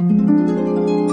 Thank you.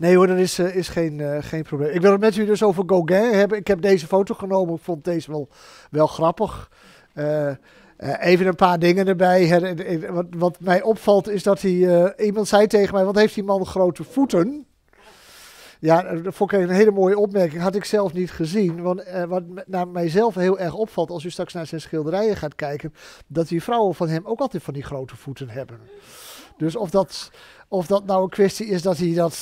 Nee hoor, dat is, eh, is geen, eh, geen probleem. Ik wil het met u dus over Gauguin hebben. Ik heb deze foto genomen. Ik vond deze wel, wel grappig. Eh, even een paar dingen erbij. wat, wat, mij opvalt is dat hij... iemand zei tegen mij, wat heeft die man grote voeten? Ja, dat vond ik een hele mooie opmerking. Had ik zelf niet gezien. Want wat naar mijzelf heel erg opvalt, als u straks naar zijn schilderijen gaat kijken, dat die vrouwen van hem ook altijd van die grote voeten hebben. Dus of dat, of dat nou een kwestie is dat hij dat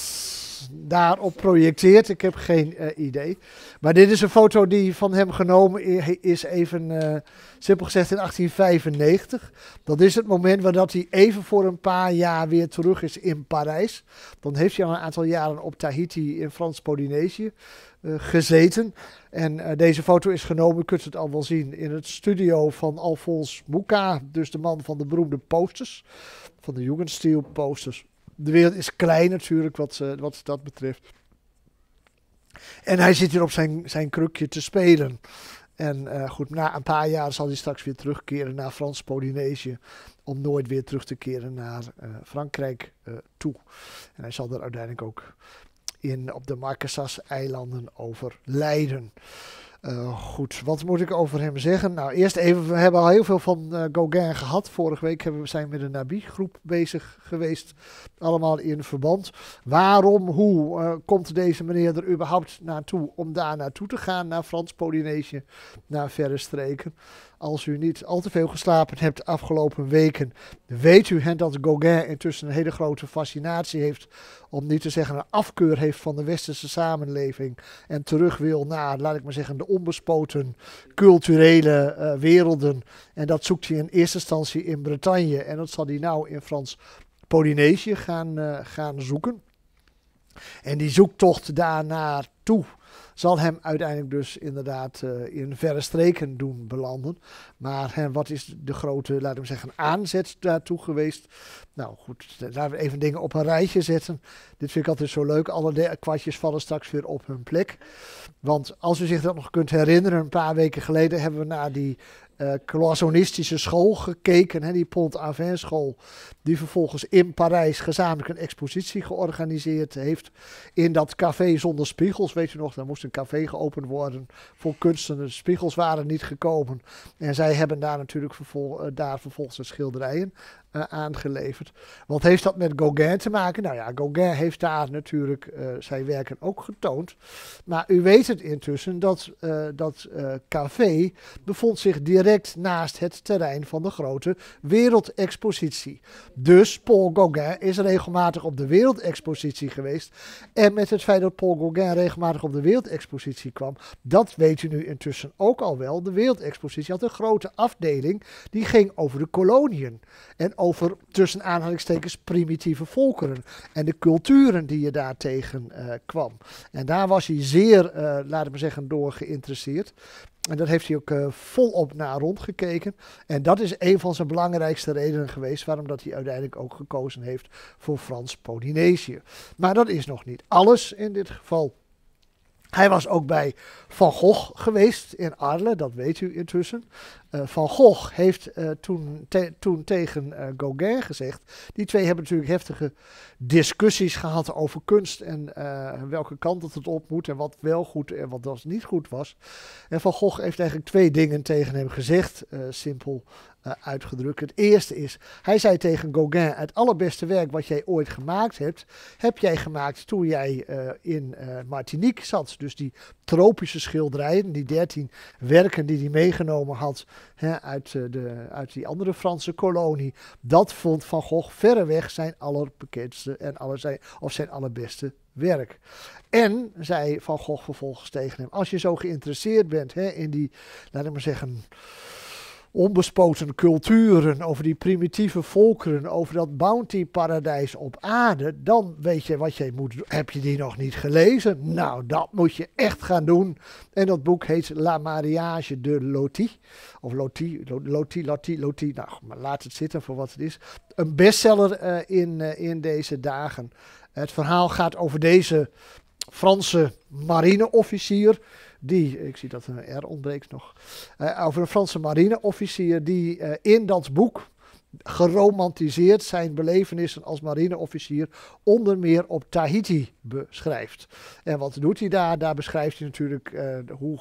daarop projecteert. Ik heb geen eh, idee. Maar dit is een foto die van hem genomen is, even eh, simpel gezegd in 1895. Dat is het moment waarop hij even voor een paar jaar weer terug is in Parijs. Dan heeft hij al een aantal jaren op Tahiti in Frans-Polynesië eh, gezeten. En deze foto is genomen, u kunt het al wel zien, in het studio van Alphonse Mouka. Dus de man van de beroemde posters, van de Jugendstil posters de wereld is klein natuurlijk wat, ze, wat dat betreft. En hij zit hier op zijn, zijn krukje te spelen. En eh, goed, na een paar jaar zal hij straks weer terugkeren naar Frans-Polynesië. Om nooit weer terug te keren naar eh, Frankrijk eh, toe. En hij zal er uiteindelijk ook in, op de Marquesas-eilanden overlijden. Eh, goed, wat moet ik over hem zeggen? Nou, eerst even, we hebben al heel veel van uh, Gauguin gehad. Vorige week zijn we, met de Nabi-groep bezig geweest. Allemaal in verband. Waarom, hoe eh, komt deze meneer er überhaupt naartoe om daar naartoe te gaan? Naar Frans-Polynesië, naar verre streken. Als u niet al te veel geslapen hebt de afgelopen weken, weet u hè, dat Gauguin intussen een hele grote fascinatie heeft, om niet te zeggen een afkeur heeft van de westerse samenleving en terug wil naar, laat ik maar zeggen, de onbespoten culturele eh, werelden. En dat zoekt hij in eerste instantie in Bretagne en dat zal hij nou in Frans Polynesië gaan, eh, gaan zoeken. En die zoektocht daarnaartoe zal hem uiteindelijk dus inderdaad uh, in verre streken doen belanden. Maar wat is de grote, laten we zeggen, aanzet daartoe geweest? Nou goed, laten we even dingen op een rijtje zetten. Dit vind ik altijd zo leuk. Alle kwartjes vallen straks weer op hun plek. Want als u zich dat nog kunt herinneren, een paar weken geleden hebben we na die uh, eh, cloisonistische school gekeken, hè, die Pont-Aven school, die vervolgens in Parijs gezamenlijk een expositie georganiseerd heeft in dat café zonder spiegels, weet je nog, daar moest een café geopend worden voor kunstenaars, spiegels waren niet gekomen en zij hebben daar natuurlijk eh, daar vervolgens schilderijen eh, aangeleverd. Wat heeft dat met Gauguin te maken? Nou ja, Gauguin heeft daar natuurlijk eh, zijn werken ook getoond. Maar u weet het intussen dat eh, dat café bevond zich direct naast het terrein van de grote wereldexpositie. Dus Paul Gauguin is regelmatig op de wereldexpositie geweest. En met het feit dat Paul Gauguin regelmatig op de wereldexpositie kwam, dat weet u nu intussen ook al wel. De wereldexpositie had een grote afdeling die ging over de koloniën en over tussen aanhalingstekens primitieve volkeren en de culturen die je daartegen eh, kwam. En daar was hij zeer, eh, laten we zeggen, door geïnteresseerd. En dat heeft hij ook eh, volop naar rondgekeken. En dat is een van zijn belangrijkste redenen geweest waarom dat hij uiteindelijk ook gekozen heeft voor Frans-Polynesië. Maar dat is nog niet alles in dit geval. Hij was ook bij Van Gogh geweest in Arles, dat weet u intussen. Eh, van Gogh heeft eh, toen, toen tegen eh, Gauguin gezegd. Die twee hebben natuurlijk heftige discussies gehad over kunst en welke kant het op moet en wat wel goed en wat dat niet goed was. En Van Gogh heeft eigenlijk twee dingen tegen hem gezegd. simpel eh, uitgedrukt. Het eerste is, hij zei tegen Gauguin, het allerbeste werk wat jij ooit gemaakt hebt, heb jij gemaakt toen jij eh, in eh, Martinique zat. Dus die tropische schilderijen, die dertien werken die hij meegenomen had hè, uit, de, uit die andere Franse kolonie, dat vond Van Gogh verreweg zijn allerbekendste en aller zijn, of zijn allerbeste werk. En, zei Van Gogh vervolgens tegen hem, als je zo geïnteresseerd bent hè, in die, laat ik maar zeggen onbespoten culturen, over die primitieve volkeren, over dat bounty-paradijs op aarde, dan weet je wat je moet doen. Heb je die nog niet gelezen? Nou, dat moet je echt gaan doen. En dat boek heet La Mariage de Loti. Of Loti, Loti, Loti, Loti. Nou, maar laat het zitten voor wat het is. Een bestseller eh, in, eh, in deze dagen. Het verhaal gaat over deze Franse marineofficier die, ik zie dat er een R ontbreekt nog, eh, over een Franse marineofficier die eh, in dat boek geromantiseerd zijn belevenissen als marineofficier onder meer op Tahiti beschrijft. En wat doet hij daar? Daar beschrijft hij natuurlijk eh, hoe,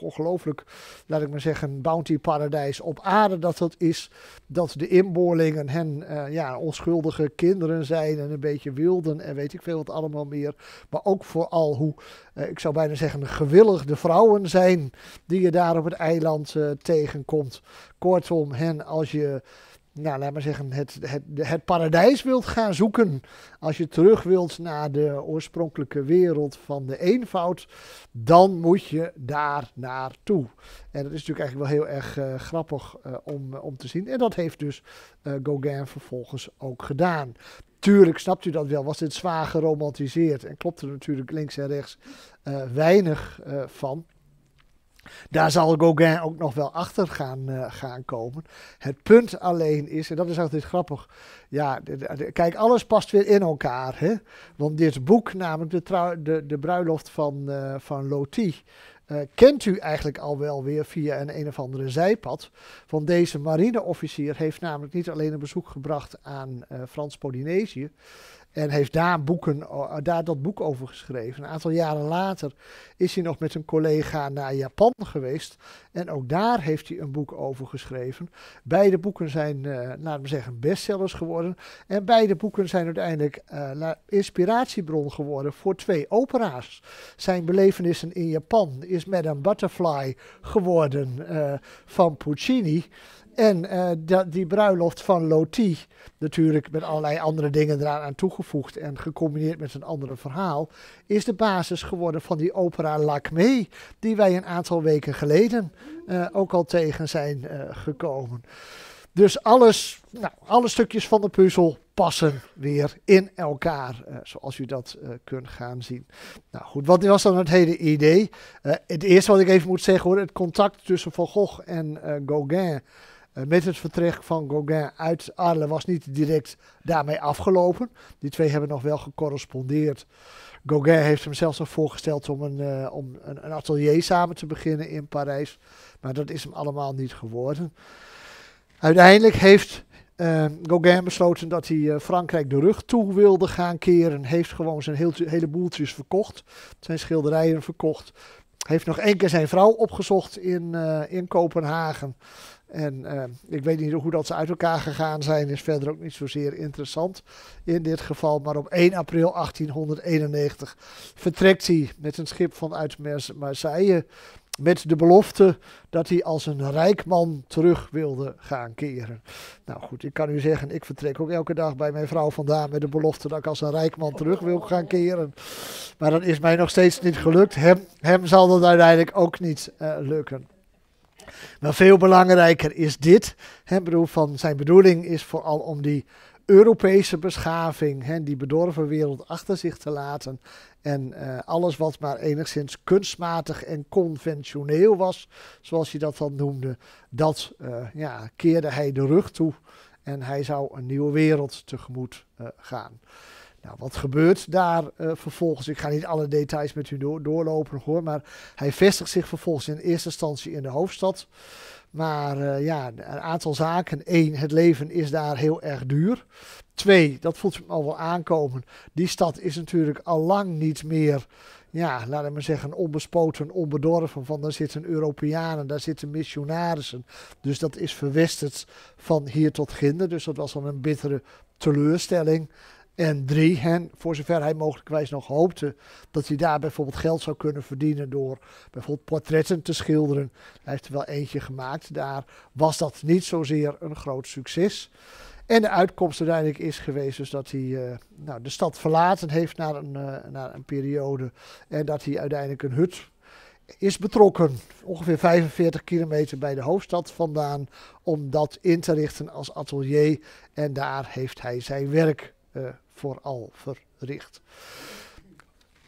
ongelooflijk, laat ik maar zeggen, bounty paradijs op aarde dat dat is. Dat de inboorlingen hen eh, ja, onschuldige kinderen zijn en een beetje wilden en weet ik veel wat allemaal meer. Maar ook vooral hoe, eh, ik zou bijna zeggen, gewillig de vrouwen zijn die je daar op het eiland tegenkomt. Kortom, hen als je nou, laat maar zeggen, het, het, het paradijs wilt gaan zoeken, als je terug wilt naar de oorspronkelijke wereld van de eenvoud, dan moet je daar naartoe. En dat is natuurlijk eigenlijk wel heel erg eh, grappig eh, om, eh, om te zien. En dat heeft dus uh, Gauguin vervolgens ook gedaan. Tuurlijk snapt u dat wel, was dit zwaar geromantiseerd en klopte er natuurlijk links en rechts weinig van. Daar zal Gauguin ook nog wel achter gaan, eh, gaan komen. Het punt alleen is, en dat is altijd grappig. Ja, kijk, alles past weer in elkaar. Hè? Want dit boek, namelijk de, de, de bruiloft van, uh, van Loti. Eh, kent u eigenlijk al wel weer via een een of andere zijpad. Want deze marineofficier heeft namelijk niet alleen een bezoek gebracht aan Frans Polynesië. En heeft daar, boeken, eh, daar dat boek over geschreven. Een aantal jaren later is hij nog met een collega naar Japan geweest. En ook daar heeft hij een boek over geschreven. Beide boeken zijn, uh, laten we zeggen, bestsellers geworden. En beide boeken zijn uiteindelijk uh, inspiratiebron geworden voor twee opera's. Zijn belevenissen in Japan is Madame Butterfly geworden van Puccini. En eh, die bruiloft van Loti, natuurlijk met allerlei andere dingen eraan toegevoegd en gecombineerd met een ander verhaal, is de basis geworden van die opera Lacme, die wij een aantal weken geleden eh, ook al tegen zijn eh, gekomen. Dus alles, nou, alle stukjes van de puzzel passen weer in elkaar, zoals u dat kunt gaan zien. Nou goed, wat was dan het hele idee? het eerste wat ik even moet zeggen hoor, het contact tussen Van Gogh en Gauguin eh, met het vertrek van Gauguin uit Arles was niet direct daarmee afgelopen. Die twee hebben nog wel gecorrespondeerd. Gauguin heeft hem zelfs nog voorgesteld om, een, eh, om een, atelier samen te beginnen in Parijs. Maar dat is hem allemaal niet geworden. Uiteindelijk heeft eh, Gauguin besloten dat hij Frankrijk de rug toe wilde gaan keren. Heeft gewoon zijn heel, hele boeltjes verkocht. Zijn schilderijen verkocht. Heeft nog één keer zijn vrouw opgezocht in, in Kopenhagen. En ehm, ik weet niet hoe dat ze uit elkaar gegaan zijn, is verder ook niet zozeer interessant in dit geval. Maar op 1 april 1891 vertrekt hij met een schip vanuit Marseille met de belofte dat hij als een rijk man terug wilde gaan keren. Nou goed, ik kan u zeggen, ik vertrek ook elke dag bij mijn vrouw vandaan met de belofte dat ik als een rijk man terug wil gaan keren. Maar dat is mij nog steeds niet gelukt. Hem, hem zal dat uiteindelijk ook niet eh, lukken. Maar veel belangrijker is dit. Hè, bedoel, van zijn bedoeling is vooral om die Europese beschaving, hè, die bedorven wereld achter zich te laten. En eh, alles wat maar enigszins kunstmatig en conventioneel was, zoals hij dat dan noemde, dat eh, ja, keerde hij de rug toe. En hij zou een nieuwe wereld tegemoet eh, gaan. Nou, wat gebeurt daar eh, vervolgens? Ik ga niet alle details met u doorlopen hoor, maar hij vestigt zich vervolgens in eerste instantie in de hoofdstad. Maar eh, ja, een aantal zaken. Eén, het leven is daar heel erg duur. Twee, dat voelt zich al wel aankomen. Die stad is natuurlijk al lang niet meer, ja, laat we maar zeggen, onbespoten, onbedorven. Van daar zitten Europeanen, daar zitten missionarissen. Dus dat is verwesterd van hier tot ginder. Dus dat was al een bittere teleurstelling. En drie, en voor zover hij mogelijkwijs nog hoopte dat hij daar bijvoorbeeld geld zou kunnen verdienen door bijvoorbeeld portretten te schilderen. Hij heeft er wel eentje gemaakt. Daar was dat niet zozeer een groot succes. En de uitkomst uiteindelijk is geweest dus dat hij eh, nou, de stad verlaten heeft na een, uh, na een periode. En dat hij uiteindelijk een hut is betrokken, ongeveer 45 kilometer bij de hoofdstad vandaan, om dat in te richten als atelier. En daar heeft hij zijn werk eh, vooral verricht.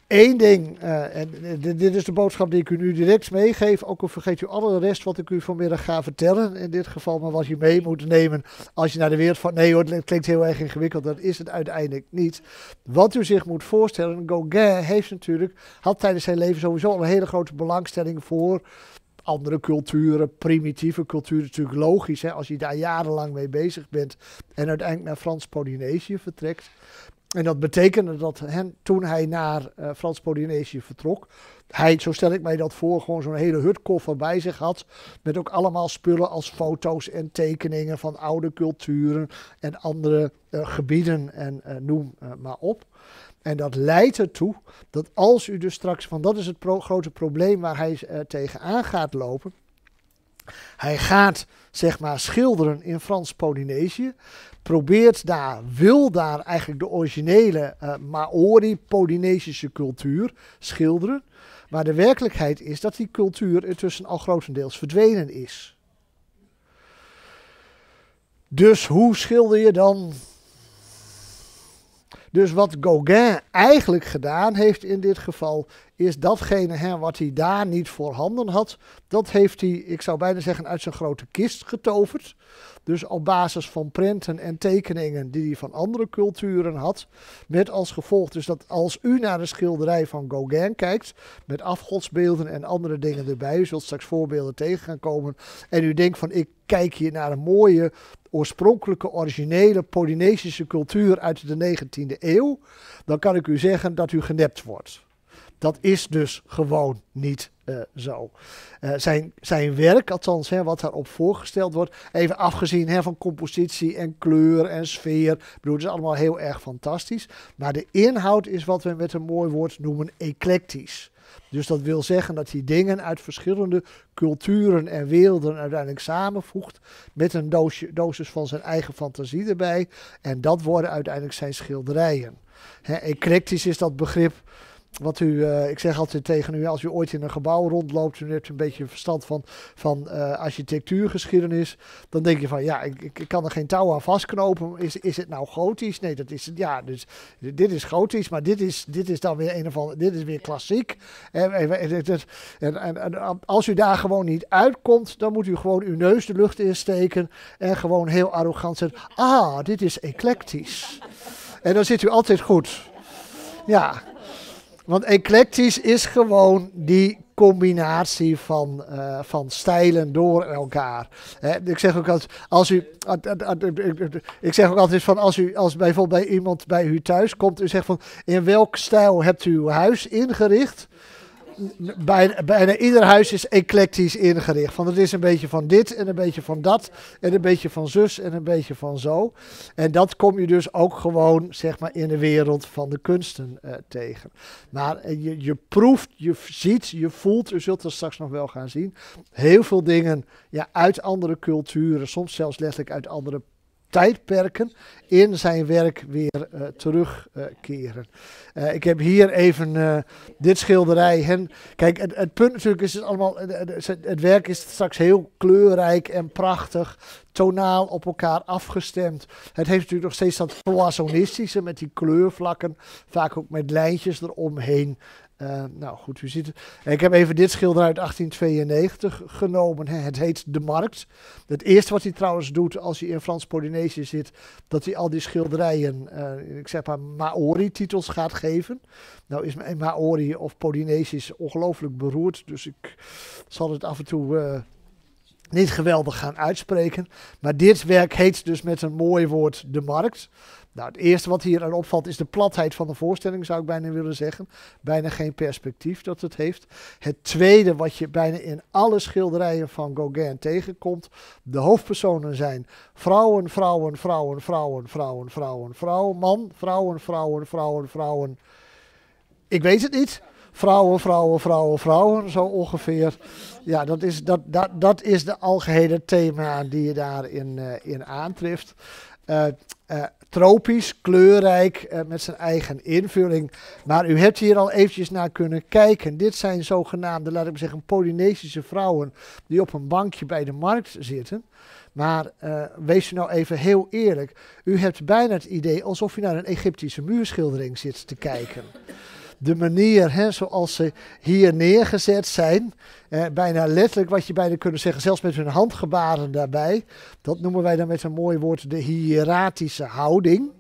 Eén ding, eh, en dit is de boodschap die ik u nu direct meegeef, ook al vergeet u alle rest wat ik u vanmiddag ga vertellen in dit geval, maar wat u mee moet nemen als je naar de wereld van, nee hoor, het klinkt heel erg ingewikkeld, dat is het uiteindelijk niet. Wat u zich moet voorstellen, Gauguin heeft natuurlijk, had tijdens zijn leven sowieso een hele grote belangstelling voor andere culturen, primitieve culturen. Natuurlijk logisch, hè, als je daar jarenlang mee bezig bent en uiteindelijk naar Frans-Polynesië vertrekt. En dat betekende dat hen, toen hij naar eh, Frans-Polynesië vertrok, hij, zo stel ik mij dat voor, gewoon zo'n hele hutkoffer bij zich had. Met ook allemaal spullen als foto's en tekeningen van oude culturen en andere eh, gebieden en eh, noem maar op. En dat leidt ertoe dat als u dus straks, van dat is het grote probleem waar hij eh, tegenaan gaat lopen. Hij gaat, zeg maar, schilderen in Frans-Polynesië. Probeert daar, wil daar eigenlijk de originele uh, eh, Maori-Polynesische cultuur schilderen. Maar de werkelijkheid is dat die cultuur intussen al grotendeels verdwenen is. Dus hoe schilder je dan dus wat Gauguin eigenlijk gedaan heeft in dit geval, is datgene hè, wat hij daar niet voorhanden had, dat heeft hij, ik zou bijna zeggen, uit zijn grote kist getoverd. Dus op basis van prenten en tekeningen die hij van andere culturen had. Met als gevolg dus dat als u naar de schilderij van Gauguin kijkt, met afgodsbeelden en andere dingen erbij, u zult straks voorbeelden tegen gaan komen, en u denkt van ik kijk hier naar een mooie oorspronkelijke originele Polynesische cultuur uit de 19e eeuw, dan kan ik u zeggen dat u genept wordt. Dat is dus gewoon niet eh, zo. Eh, zijn, zijn werk, althans hè, wat daarop voorgesteld wordt, even afgezien hè, van compositie en kleur en sfeer, ik bedoel, het is allemaal heel erg fantastisch. Maar de inhoud is wat we met een mooi woord noemen eclectisch. Dus dat wil zeggen dat hij dingen uit verschillende culturen en werelden uiteindelijk samenvoegt met een doosje, dosis van zijn eigen fantasie erbij. En dat worden uiteindelijk zijn schilderijen. eclectisch is dat begrip wat u, eh, ik zeg altijd tegen u, als u ooit in een gebouw rondloopt, u hebt een beetje verstand van, van uh, architectuurgeschiedenis, dan denk je van ja, ik, ik kan er geen touw aan vastknopen. Is, is het nou gotisch? Nee, dat is het. Ja, dus dit is gotisch, maar dit is, dit is dan weer een of andere, dit is weer klassiek. En, en, en, als u daar gewoon niet uitkomt, dan moet u gewoon uw neus de lucht insteken en gewoon heel arrogant zeggen, ah, dit is eclectisch. En dan zit u altijd goed. Ja, want eclectisch is gewoon die combinatie van, eh, van stijlen door elkaar. ik zeg ook altijd, als u, ik zeg ook altijd van als u als bijvoorbeeld bij iemand bij u thuis komt, u zegt van in welk stijl hebt u uw huis ingericht? bijna, ieder huis is eclectisch ingericht. Want het is een beetje van dit en een beetje van dat. En een beetje van zus en een beetje van zo. En dat kom je dus ook gewoon zeg maar, in de wereld van de kunsten eh, tegen. Maar eh, je, je proeft, je ziet, je voelt, u zult dat straks nog wel gaan zien. Heel veel dingen ja, uit andere culturen, soms zelfs letterlijk uit andere tijdperken in zijn werk weer eh, terugkeren. Eh, ik heb hier even eh, dit schilderij. kijk, het, punt natuurlijk is het allemaal. Het, werk is straks heel kleurrijk en prachtig, tonaal op elkaar afgestemd. Het heeft natuurlijk nog steeds dat impressionistische met die kleurvlakken, vaak ook met lijntjes eromheen. Eh, nou goed, u ziet Ik heb even dit schilder uit 1892 genomen. Het heet De Markt. Het eerste wat hij trouwens doet als hij in Frans-Polynesië zit, dat hij al die schilderijen, eh, ik zeg maar Maori-titels gaat geven. Nou is Maori of Polynesisch ongelooflijk beroerd, dus ik zal het af en toe eh, niet geweldig gaan uitspreken. Maar dit werk heet dus met een mooi woord De Markt. Nou, het eerste wat hier aan opvalt is de platheid van de voorstelling, zou ik bijna willen zeggen. Bijna geen perspectief dat het heeft. Het tweede wat je bijna in alle schilderijen van Gauguin tegenkomt, de hoofdpersonen zijn vrouwen, vrouwen, vrouwen, vrouwen, vrouwen, vrouwen, vrouwen, man, vrouwen, vrouwen, vrouwen, vrouwen. Ik weet het niet. Vrouwen, vrouwen, vrouwen, vrouwen, zo ongeveer. Ja, dat is, dat, dat, dat is de algehele thema die je daarin uh, in aantreft. Uh, tropisch, kleurrijk, eh, met zijn eigen invulling. Maar u hebt hier al eventjes naar kunnen kijken. Dit zijn zogenaamde, laat ik maar zeggen, Polynesische vrouwen die op een bankje bij de markt zitten. Maar eh, wees u nou even heel eerlijk. U hebt bijna het idee alsof u naar een Egyptische muurschildering zit te kijken de manier hè, zoals ze hier neergezet zijn. Eh, bijna letterlijk wat je bijna kunnen zeggen, zelfs met hun handgebaren daarbij. Dat noemen wij dan met een mooi woord de hieratische houding.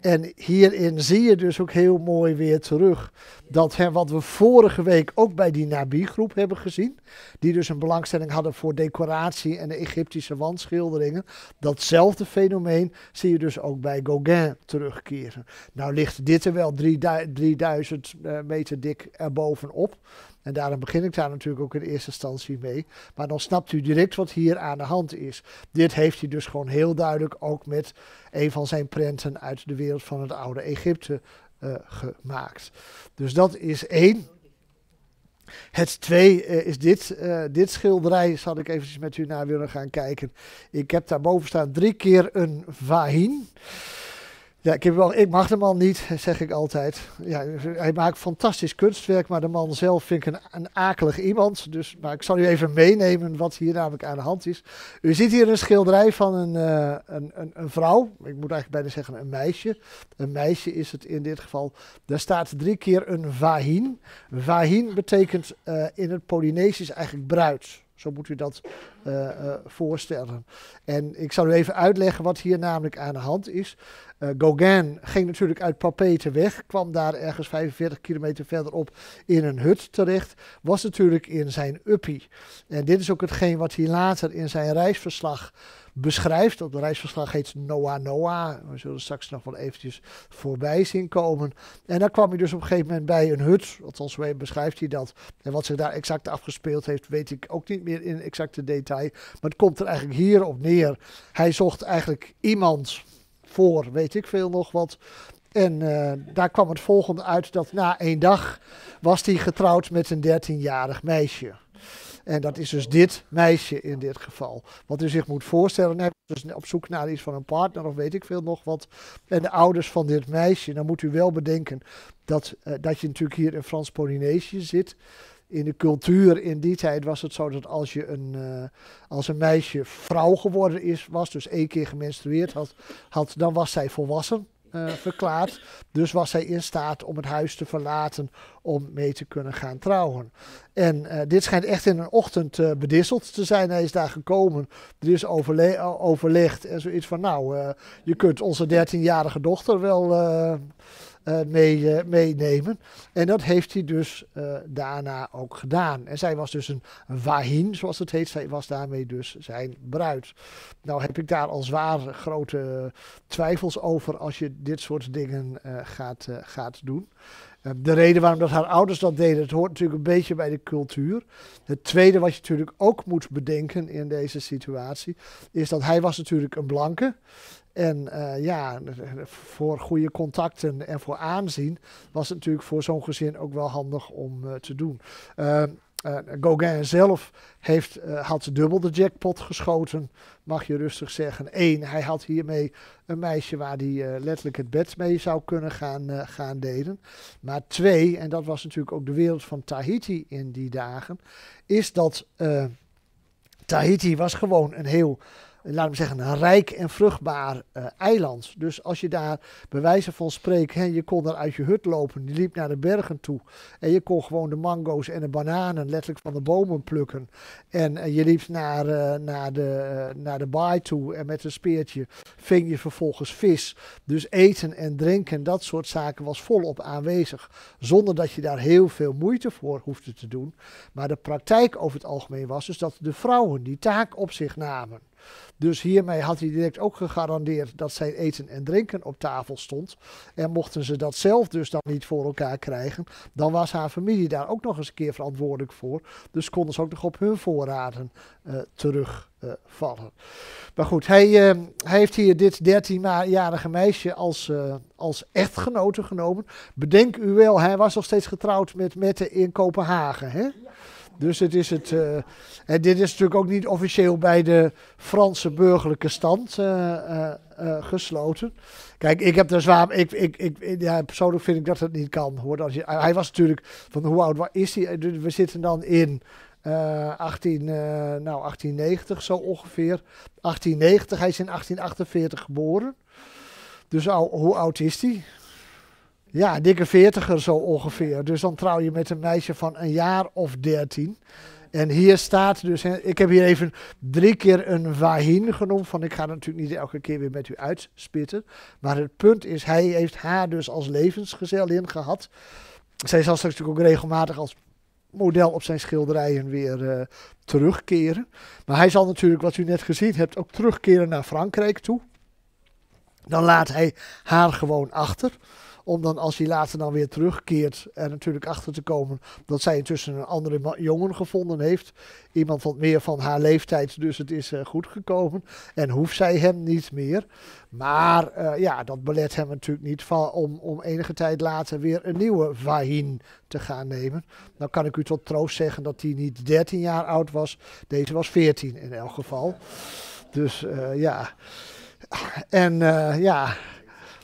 En hierin zie je dus ook heel mooi weer terug dat hè, wat we vorige week ook bij die Nabi-groep hebben gezien, die dus een belangstelling hadden voor decoratie en de Egyptische wandschilderingen, datzelfde fenomeen zie je dus ook bij Gauguin terugkeren. Nou ligt dit er wel 3000 eh, meter dik erbovenop, en daarom begin ik daar natuurlijk ook in eerste instantie mee. Maar dan snapt u direct wat hier aan de hand is. Dit heeft hij dus gewoon heel duidelijk ook met een van zijn prenten uit de wereld van het oude Egypte eh, gemaakt. Dus dat is één. Het twee eh, is dit, eh, dit schilderij, zal ik eventjes met u naar willen gaan kijken. Ik heb daarboven staan drie keer een vahin. Ja, ik, ik mag de man niet, zeg ik altijd. Ja, hij maakt fantastisch kunstwerk, maar de man zelf vind ik een, een akelig iemand. Dus, maar ik zal u even meenemen wat hier namelijk aan de hand is. U ziet hier een schilderij van een, eh, een, een, vrouw. Ik moet eigenlijk bijna zeggen een meisje. Een meisje is het in dit geval. Daar staat drie keer een vahin. Vahin betekent eh, in het Polynesisch eigenlijk bruid. Zo moet u dat eh, voorstellen. En ik zal u even uitleggen wat hier namelijk aan de hand is. Uh, Gauguin ging natuurlijk uit Papete weg, kwam daar ergens 45 kilometer verderop in een hut terecht, was natuurlijk in zijn uppie. En dit is ook hetgeen wat hij later in zijn reisverslag beschrijft. Dat reisverslag heet Noah Noah. We zullen straks nog wel eventjes voorbij zien komen. En dan kwam hij dus op een gegeven moment bij een hut. Althans, beschrijft hij dat? En wat zich daar exact afgespeeld heeft, weet ik ook niet meer in exacte detail. Maar het komt er eigenlijk hier op neer. Hij zocht eigenlijk iemand voor, weet ik veel nog wat. En eh, daar kwam het volgende uit dat na één dag was hij getrouwd met een 13-jarig meisje. En dat is dus dit meisje in dit geval. Wat u zich moet voorstellen, hij was dus op zoek naar iets van een partner of weet ik veel nog wat. En de ouders van dit meisje, dan moet u wel bedenken dat, eh, dat je natuurlijk hier in Frans-Polynesië zit in de cultuur in die tijd was het zo dat als, je een, eh, als een meisje vrouw geworden is, was, dus één keer gemenstrueerd had, had dan was zij volwassen. Eh, verklaard. Dus was zij in staat om het huis te verlaten om mee te kunnen gaan trouwen. En eh, dit schijnt echt in een ochtend uh, bedisseld te zijn. Hij is daar gekomen. Er is overle overlegd en zoiets van, nou, je kunt onze dertienjarige dochter wel eh, mee, eh, meenemen. En dat heeft hij dus eh, daarna ook gedaan. En zij was dus een wahin, zoals het heet. Zij was daarmee dus zijn bruid. Nou heb ik daar al zwaar grote twijfels over als je dit soort dingen gaat, gaat doen. De reden waarom dat haar ouders dat deden, het hoort natuurlijk een beetje bij de cultuur. Het tweede wat je natuurlijk ook moet bedenken in deze situatie, is dat hij was natuurlijk een blanke. En eh, ja, voor goede contacten en voor aanzien was het natuurlijk voor zo'n gezin ook wel handig om eh, te doen. Ehm, eh, Gauguin zelf heeft, had dubbel de jackpot geschoten, mag je rustig zeggen. Eén, hij had hiermee een meisje waar hij letterlijk het bed mee zou kunnen gaan, gaan delen. Maar twee, en dat was natuurlijk ook de wereld van Tahiti in die dagen, is dat Tahiti was gewoon een heel laat ik zeggen, een rijk en vruchtbaar eh, eiland. Dus als je daar bij wijze van spreekt, hè, je kon daar uit je hut lopen, die liep naar de bergen toe. En je kon gewoon de mango's en de bananen letterlijk van de bomen plukken. En, eh, je liep naar, eh, naar, de, naar de baai toe en met een speertje ving je vervolgens vis. Dus eten en drinken, dat soort zaken was volop aanwezig. Zonder dat je daar heel veel moeite voor hoefde te doen. Maar de praktijk over het algemeen was dus dat de vrouwen die taak op zich namen. Dus hiermee had hij direct ook gegarandeerd dat zijn eten en drinken op tafel stond. En mochten ze dat zelf dus dan niet voor elkaar krijgen, dan was haar familie daar ook nog eens een keer verantwoordelijk voor. Dus konden ze ook nog op hun voorraden eh, terugvallen. Eh, maar goed, eh, hij, heeft hier dit 13-jarige meisje als, als echtgenote genomen. Bedenk u wel, hij was nog steeds getrouwd met Mette in Kopenhagen. Hè? Ja. Dus het is het. Eh, en dit is natuurlijk ook niet officieel bij de Franse burgerlijke stand eh, eh, gesloten. Kijk, ik heb er zwaar. Ik, ik, ik, ja, persoonlijk vind ik dat het niet kan. Hoor. Als je, hij was natuurlijk. Van hoe oud is hij? We zitten dan in. 18, nou, 1890 zo ongeveer. 1890, hij is in 1848 geboren. Dus hoe oud is hij? Ja, dikke veertiger zo ongeveer. Dus dan trouw je met een meisje van een jaar of dertien. En hier staat dus, ik heb hier even drie keer een wahin genoemd, van ik ga natuurlijk niet elke keer weer met u uitspitten. Maar het punt is, hij heeft haar dus als in gehad. Zij zal straks natuurlijk ook regelmatig als model op zijn schilderijen weer eh, terugkeren. Maar hij zal natuurlijk, wat u net gezien hebt, ook terugkeren naar Frankrijk toe. Dan laat hij haar gewoon achter. Om dan als hij later dan weer terugkeert er natuurlijk achter te komen dat zij intussen een andere jongen gevonden heeft. Iemand wat meer van haar leeftijd, dus het is eh, goed gekomen. En hoeft zij hem niet meer. Maar eh, ja, dat belet hem natuurlijk niet van, om, om enige tijd later weer een nieuwe Vahin te gaan nemen. Dan nou kan ik u tot troost zeggen dat hij niet 13 jaar oud was. Deze was 14 in elk geval. Dus eh, ja. En ja.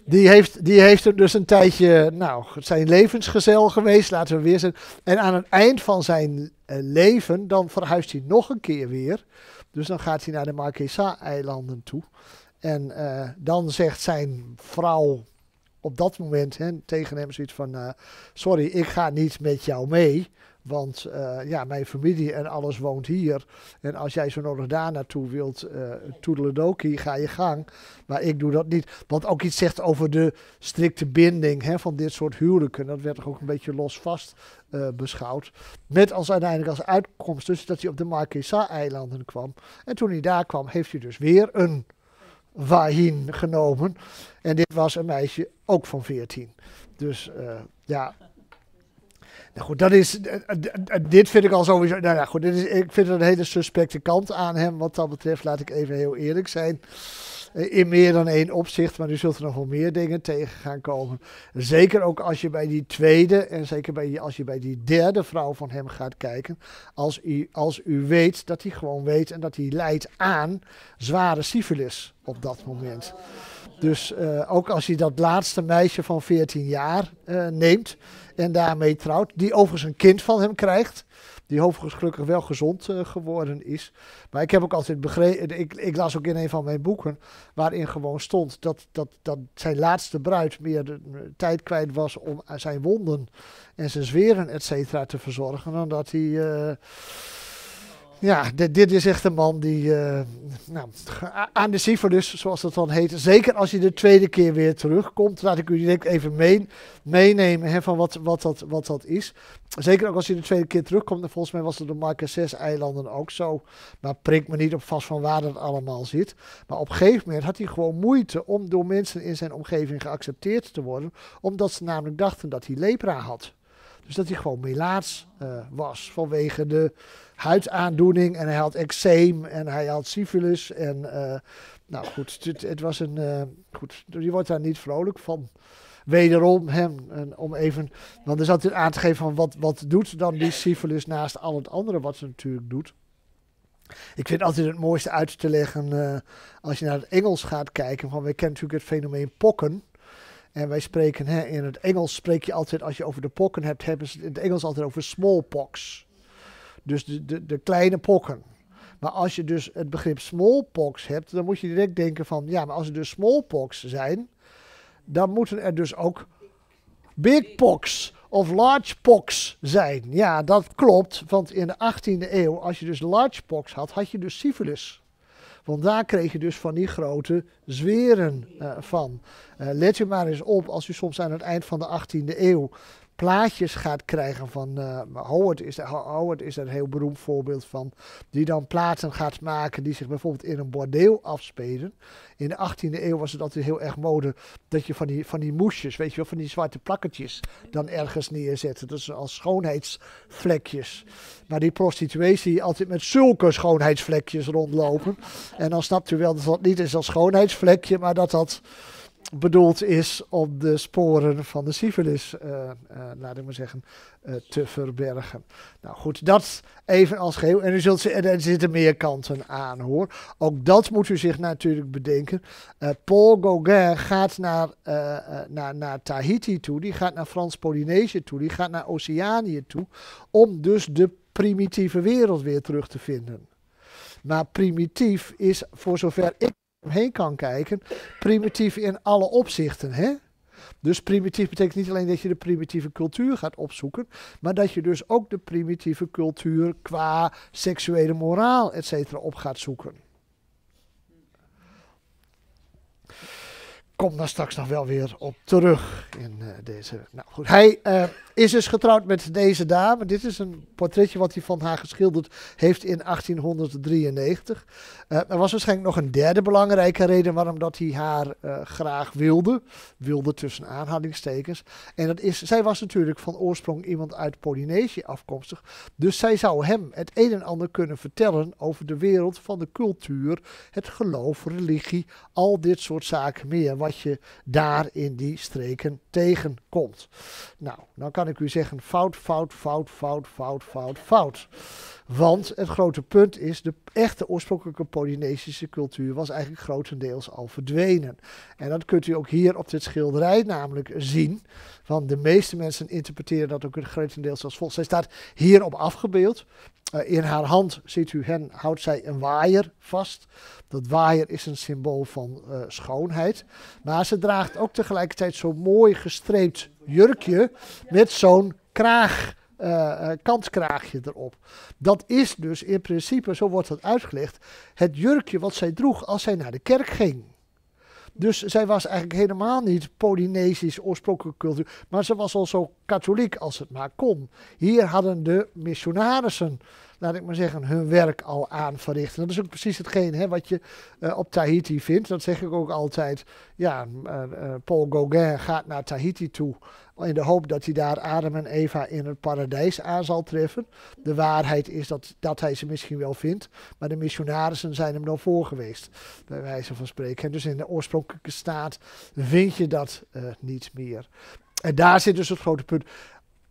Die heeft, die heeft er dus een tijdje, nou, zijn levensgezel geweest, laten we weer zeggen. En aan het eind van zijn eh, leven, dan verhuist hij nog een keer weer. Dus dan gaat hij naar de Marquesa-eilanden toe. En eh, dan zegt zijn vrouw op dat moment hè, tegen hem zoiets van: eh, Sorry, ik ga niet met jou mee. Want eh, ja, mijn familie en alles woont hier. En als jij zo nodig daar naartoe wilt, uh, toedeledokie, ga je gang. Maar ik doe dat niet. Wat ook iets zegt over de strikte binding hè, van dit soort huwelijken. Dat werd toch ook een beetje los vast eh, beschouwd. Met als uiteindelijk als uitkomst dus dat hij op de Marquesa-eilanden kwam. En toen hij daar kwam, heeft hij dus weer een Wahin genomen. En dit was een meisje ook van 14. Dus ja, nou goed, dat is, eh, eh, eh, dit vind ik al sowieso. Nou ja, goed, dit is, ik vind het een hele suspecte kant aan hem. Wat dat betreft, laat ik even heel eerlijk zijn. In meer dan één opzicht, maar u zult er nog wel meer dingen tegen gaan komen. Zeker ook als je bij die tweede en zeker bij als je bij die derde vrouw van hem gaat kijken. Als u, als u weet dat hij gewoon weet en dat hij lijdt aan zware syfilis op dat moment. Dus ook als hij dat laatste meisje van 14 jaar neemt en daarmee trouwt. Die overigens een kind van hem krijgt. Die overigens gelukkig wel gezond eh, geworden is. Maar ik heb ook altijd begrepen. Ik, ik, las ook in een van mijn boeken. waarin gewoon stond dat, dat, dat zijn laatste bruid. meer eh, tijd kwijt was om eh, zijn wonden. en zijn zweren, et cetera, te verzorgen. dan dat hij ja, dit, is echt een man die eh, nou, aan de syfilis, zoals dat dan heet. Zeker als je de tweede keer weer terugkomt. Laat ik u even meenemen hè, van wat, wat, dat, wat dat is. Zeker ook als je de tweede keer terugkomt. En volgens mij was het de 6 eilanden ook zo. Maar prik me niet op vast van waar dat allemaal zit. Maar op een gegeven moment had hij gewoon moeite om door mensen in zijn omgeving geaccepteerd te worden. Omdat ze namelijk dachten dat hij lepra had. Dus dat hij gewoon melaats eh, was vanwege de huidaandoening en hij had eczeem en hij had syfilis. En eh, nou goed, het, was een, eh, goed, je wordt daar niet vrolijk van. Wederom hem, en om even, want er zat aan te geven van wat, wat doet dan die syfilis naast al het andere wat ze natuurlijk doet. Ik vind altijd het mooiste uit te leggen eh, als je naar het Engels gaat kijken. Want we kennen natuurlijk het fenomeen pokken. En wij spreken hè, in het Engels, spreek je altijd, als je over de pokken hebt, hebben ze in het Engels altijd over smallpox. Dus de, de, de kleine pokken. Maar als je dus het begrip smallpox hebt, dan moet je direct denken van, ja, maar als er dus smallpox zijn, dan moeten er dus ook bigpox of largepox zijn. Ja, dat klopt, want in de 18e eeuw, als je dus largepox had, had je dus syfilis. Want daar kreeg je dus van die grote zweren eh, van. Eh, let u maar eens op als u soms aan het eind van de 18e eeuw plaatjes gaat krijgen van uh, Howard, is, Howard is een heel beroemd voorbeeld van, die dan platen gaat maken die zich bijvoorbeeld in een bordeel afspelen. In de 18e eeuw was het altijd heel erg mode dat je van die, van die moesjes, weet je wel, van die zwarte plakketjes dan ergens neerzette. Dat is als schoonheidsvlekjes. Maar die prostituees die altijd met zulke schoonheidsvlekjes rondlopen. En dan snapt u wel dat dat niet is als schoonheidsvlekje, maar dat dat bedoeld is om de sporen van de syfilis, eh, eh, laat ik maar zeggen, eh, te verbergen. Nou goed, dat even als geheel. En, u zult, er zitten meer kanten aan hoor. Ook dat moet u zich natuurlijk bedenken. Paul Gauguin gaat naar, naar, naar Tahiti toe, die gaat naar Frans-Polynesië toe, die gaat naar Oceanië toe, om dus de primitieve wereld weer terug te vinden. Maar primitief is, voor zover ik heen kan kijken, primitief in alle opzichten. Hè? Dus primitief betekent niet alleen dat je de primitieve cultuur gaat opzoeken, maar dat je dus ook de primitieve cultuur qua seksuele moraal, et cetera, op gaat zoeken. Kom daar straks nog wel weer op terug in eh, deze. Nou goed, hij. Eh, is dus getrouwd met deze dame. Dit is een portretje wat hij van haar geschilderd heeft in 1893. Eh, er was waarschijnlijk nog een derde belangrijke reden waarom dat hij haar eh, graag wilde. Wilde tussen aanhalingstekens. En dat is, zij was natuurlijk van oorsprong iemand uit Polynesië afkomstig. Dus zij zou hem het een en ander kunnen vertellen over de wereld van de cultuur, het geloof, religie, al dit soort zaken meer. Wat je daar in die streken tegenkomt. Nou, dan kan ik u zeggen fout, fout, fout, fout, fout, fout, fout. Want het grote punt is, de echte oorspronkelijke Polynesische cultuur was eigenlijk grotendeels al verdwenen. En dat kunt u ook hier op dit schilderij namelijk zien. Want de meeste mensen interpreteren dat ook grotendeels als volgt. Zij staat hierop afgebeeld. Eh, in haar hand ziet u hen, houdt zij een waaier vast. Dat waaier is een symbool van eh, schoonheid. Maar ze draagt ook tegelijkertijd zo'n mooi gestreept jurkje met zo'n kraag uh, eh, eh, kanskraagje erop. Dat is dus in principe, zo wordt dat uitgelegd, het jurkje wat zij droeg als zij naar de kerk ging. Dus zij was eigenlijk helemaal niet Polynesisch oorspronkelijke cultuur, maar ze was al zo katholiek als het maar kon. Hier hadden de missionarissen, laat ik maar zeggen, hun werk al aan verricht. En dat is ook precies hetgeen hè, wat je eh, op Tahiti vindt. Dat zeg ik ook altijd. Ja, Paul Gauguin gaat naar Tahiti toe in de hoop dat hij daar Adam en Eva in het paradijs aan zal treffen. De waarheid is dat, dat hij ze misschien wel vindt, maar de missionarissen zijn hem dan voor geweest, bij wijze van spreken. dus in de oorspronkelijke staat vind je dat uh, niet meer. En daar zit dus het grote punt.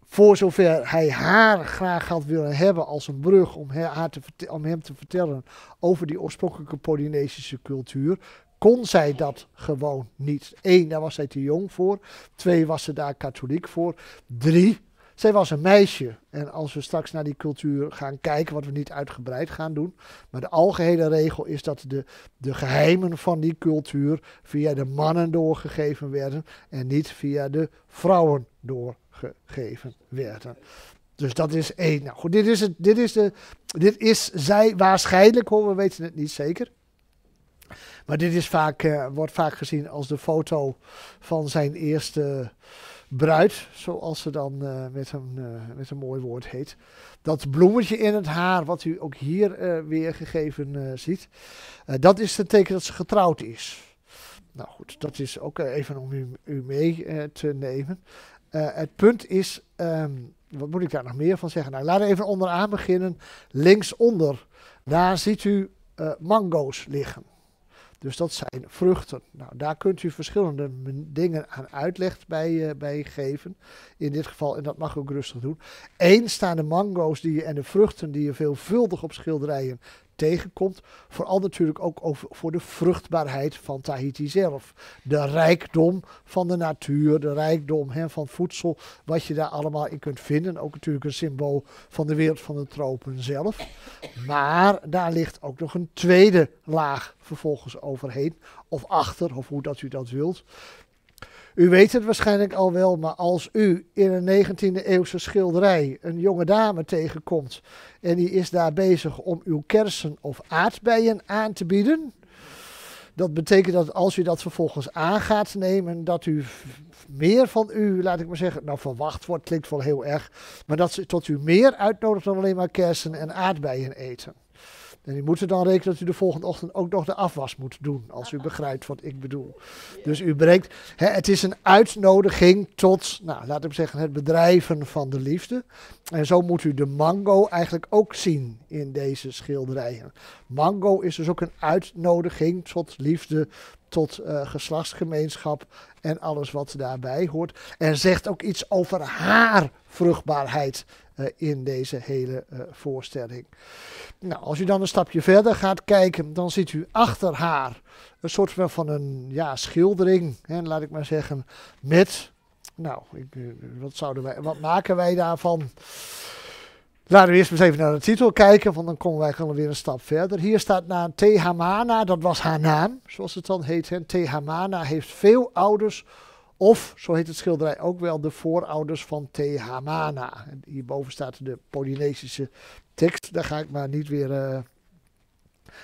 Voor zover hij haar graag had willen hebben als een brug om, haar te, om hem te vertellen over die oorspronkelijke Polynesische cultuur, kon zij dat gewoon niet. Eén, daar was zij te jong voor. Twee, was ze daar katholiek voor. Drie, zij was een meisje. En als we straks naar die cultuur gaan kijken, wat we niet uitgebreid gaan doen. Maar de algehele regel is dat de, de geheimen van die cultuur via de mannen doorgegeven werden en niet via de vrouwen doorgegeven werden. Dus dat is één. Nou goed, dit is, het, dit is, de, dit is zij waarschijnlijk, hoor, we weten het niet zeker. Maar dit is vaak, eh, wordt vaak gezien als de foto van zijn eerste bruid, zoals ze dan eh, met, een, eh, met een mooi woord heet. Dat bloemetje in het haar, wat u ook hier weer gegeven ziet, dat is het teken dat ze getrouwd is. Nou goed, dat is ook even om u, u mee te nemen. het punt is, ehm, wat moet ik daar nog meer van zeggen? Nou, laten we even onderaan beginnen. Linksonder, daar ziet u mango's liggen. Dus dat zijn vruchten. Nou, daar kunt u verschillende dingen aan uitleg bij, eh, bij geven. In dit geval, en dat mag u ook rustig doen. Eén staan de mango's die je, en de vruchten die je veelvuldig op schilderijen tegenkomt. Vooral natuurlijk ook over, voor de vruchtbaarheid van Tahiti zelf. De rijkdom van de natuur, de rijkdom hè, van voedsel, wat je daar allemaal in kunt vinden. Ook natuurlijk een symbool van de wereld van de tropen zelf. Maar daar ligt ook nog een tweede laag vervolgens overheen. Of achter, of hoe dat u dat wilt. U weet het waarschijnlijk al wel, maar als u in een 19e eeuwse schilderij een jonge dame tegenkomt en die is daar bezig om uw kersen of aardbeien aan te bieden, dat betekent dat als u dat vervolgens aan gaat nemen, dat u meer van u, laat ik maar zeggen, nou verwacht wordt, klinkt wel heel erg, maar dat ze tot u meer uitnodigt dan alleen maar kersen en aardbeien eten. En u moet er dan rekenen dat u de volgende ochtend ook nog de afwas moet doen, als u begrijpt wat ik bedoel. Dus u brengt, hè, het is een uitnodiging tot, nou, laten we zeggen, het bedrijven van de liefde. En zo moet u de mango eigenlijk ook zien in deze schilderijen. Mango is dus ook een uitnodiging tot liefde, tot eh, geslachtsgemeenschap en alles wat daarbij hoort. En zegt ook iets over haar vruchtbaarheid eh, in deze hele uh, voorstelling. Nou, als u dan een stapje verder gaat kijken, dan ziet u achter haar een soort van een ja, schildering, hè, laat ik maar zeggen, met. Nou, ik, eh, wat, zouden wij, wat maken wij daarvan? Laten we eerst eens even naar de titel kijken, want dan komen wij gewoon weer een stap verder. Hier staat na Tehamana, dat was haar naam, zoals het dan heet. Hè. Tehamana heeft veel ouders, of zo heet het schilderij ook wel, de voorouders van Tehamana. En hierboven staat de Polynesische tekst. Daar ga ik maar niet weer. Eh,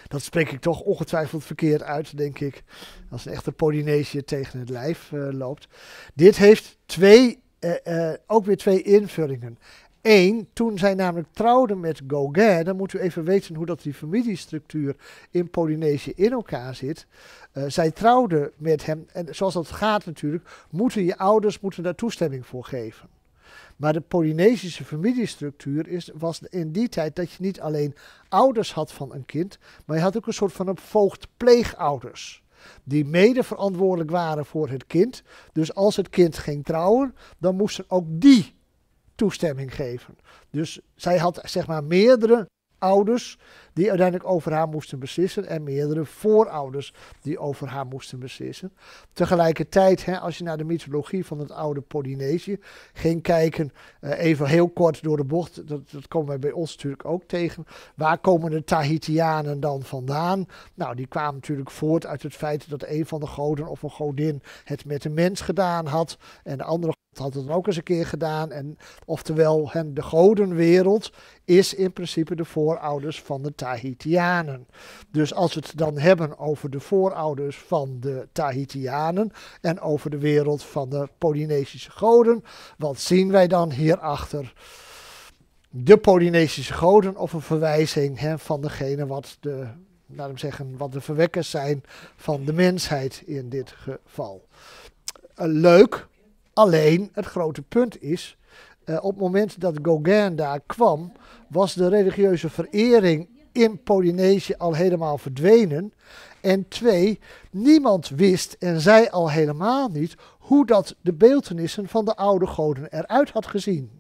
dat spreek ik toch ongetwijfeld verkeerd uit, denk ik. Als een echte Polynesië tegen het lijf eh, loopt. Dit heeft twee, eh, ook weer twee invullingen. Eén, toen zij namelijk trouwden met Gauguin, dan moet u even weten hoe dat die familiestructuur in Polynesië in elkaar zit. zij trouwden met hem en zoals dat gaat natuurlijk, moeten je ouders moeten daar toestemming voor geven. Maar de Polynesische familiestructuur is, was in die tijd dat je niet alleen ouders had van een kind, maar je had ook een soort van een voogd-pleegouders die mede verantwoordelijk waren voor het kind. Dus als het kind ging trouwen, dan moesten ook die toestemming geven. Dus zij had zeg maar meerdere ouders die uiteindelijk over haar moesten beslissen en meerdere voorouders die over haar moesten beslissen. Tegelijkertijd, hè, als je naar de mythologie van het oude Polynesië ging kijken, eh, even heel kort door de bocht, dat, dat komen wij bij ons natuurlijk ook tegen. Waar komen de Tahitianen dan vandaan? Nou, die kwamen natuurlijk voort uit het feit dat een van de goden of een godin het met de mens gedaan had en de andere dat had het ook eens een keer gedaan. En, oftewel, hen, de godenwereld is in principe de voorouders van de Tahitianen. Dus als we het dan hebben over de voorouders van de Tahitianen en over de wereld van de Polynesische goden, wat zien wij dan hierachter? De Polynesische goden of een verwijzing hè, van degene wat de, laten zeggen, wat de verwekkers zijn van de mensheid in dit geval. Eh, leuk, Alleen, het grote punt is, eh, op het moment dat Gauguin daar kwam, was de religieuze verering in Polynesië al helemaal verdwenen. En twee, niemand wist, en zei al helemaal niet, hoe dat de beeldenissen van de oude goden eruit had gezien.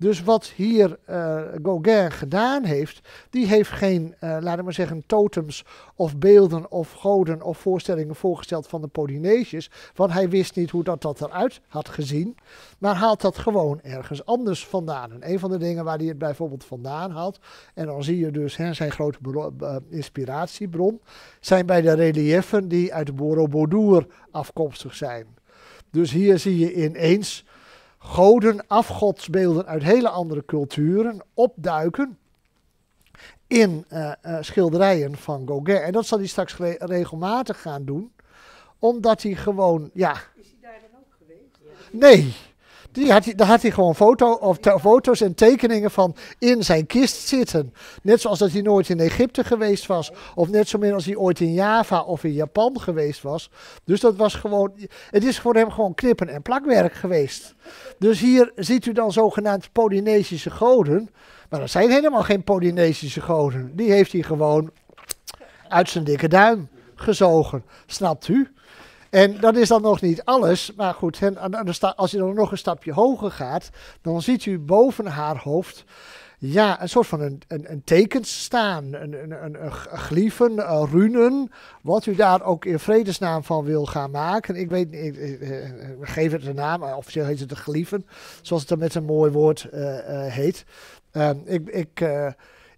Dus wat hier uh, Gauguin gedaan heeft, die heeft geen, uh, eh, laten we maar zeggen, totems of beelden of goden of voorstellingen voorgesteld van de Polynesiërs. Want hij wist niet hoe dat, dat eruit had gezien. Maar haalt dat gewoon ergens anders vandaan. En een van de dingen waar hij het bijvoorbeeld vandaan haalt, en dan zie je dus zijn grote eh, inspiratiebron, zijn bij de reliefen die uit Borobudur afkomstig zijn. Dus hier zie je ineens goden, afgodsbeelden uit hele andere culturen opduiken in eh, eh, schilderijen van Gauguin. En dat zal hij straks regelmatig gaan doen, omdat hij gewoon, ja... Is hij daar dan ook geweest? Nee. Die had hij, daar had hij gewoon of foto's en tekeningen van in zijn kist zitten. Net zoals dat hij nooit in Egypte geweest was. Of net zo min als hij ooit in Java of in Japan geweest was. Dus dat was gewoon. Het is voor hem gewoon knippen en plakwerk geweest. Dus hier ziet u dan zogenaamd Polynesische goden. Maar dat zijn helemaal geen Polynesische goden. Die heeft hij gewoon uit zijn dikke duim gezogen. Snapt u? En dat is dan nog niet alles. Maar goed, als je dan nog een stapje hoger gaat, dan ziet u boven haar hoofd ja, een soort van een, een, tekens staan, een, een, een, een glieven, een eh, runen, wat u daar ook in vredesnaam van wil gaan maken. Ik weet niet, eh, eh, we geven geef het een naam, officieel heet het de glieven, zoals het dan met een mooi woord heet. Ehm, ik, ik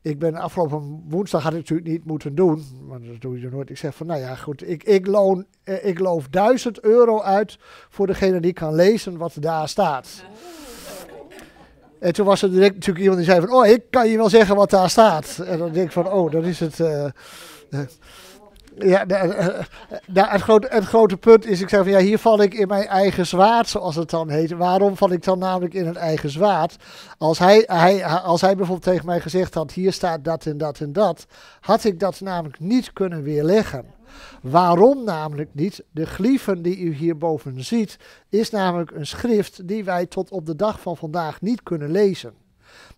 ik ben afgelopen woensdag had ik natuurlijk niet moeten doen, want dat doe je nooit. Ik zeg van, nou ja, goed, ik, ik, loon, eh, ik loof duizend euro uit voor degene die kan lezen wat daar staat. En toen was er direct natuurlijk iemand die zei van, oh, ik kan je wel zeggen wat daar staat. En dan denk ik van, oh, dat is het. Eh, eh. Ja, de, eh, eh, nou, het, grote, het grote punt is, ik zeg van ja, hier val ik in mijn eigen zwaard, zoals het dan heet. Waarom val ik dan namelijk in het eigen zwaard? Als hij, hij, als hij bijvoorbeeld tegen mij gezegd had, hier staat dat en dat en dat, had ik dat namelijk niet kunnen weerleggen. Waarom namelijk niet? De glieven die u hierboven ziet, is namelijk een schrift die wij tot op de dag van vandaag niet kunnen lezen.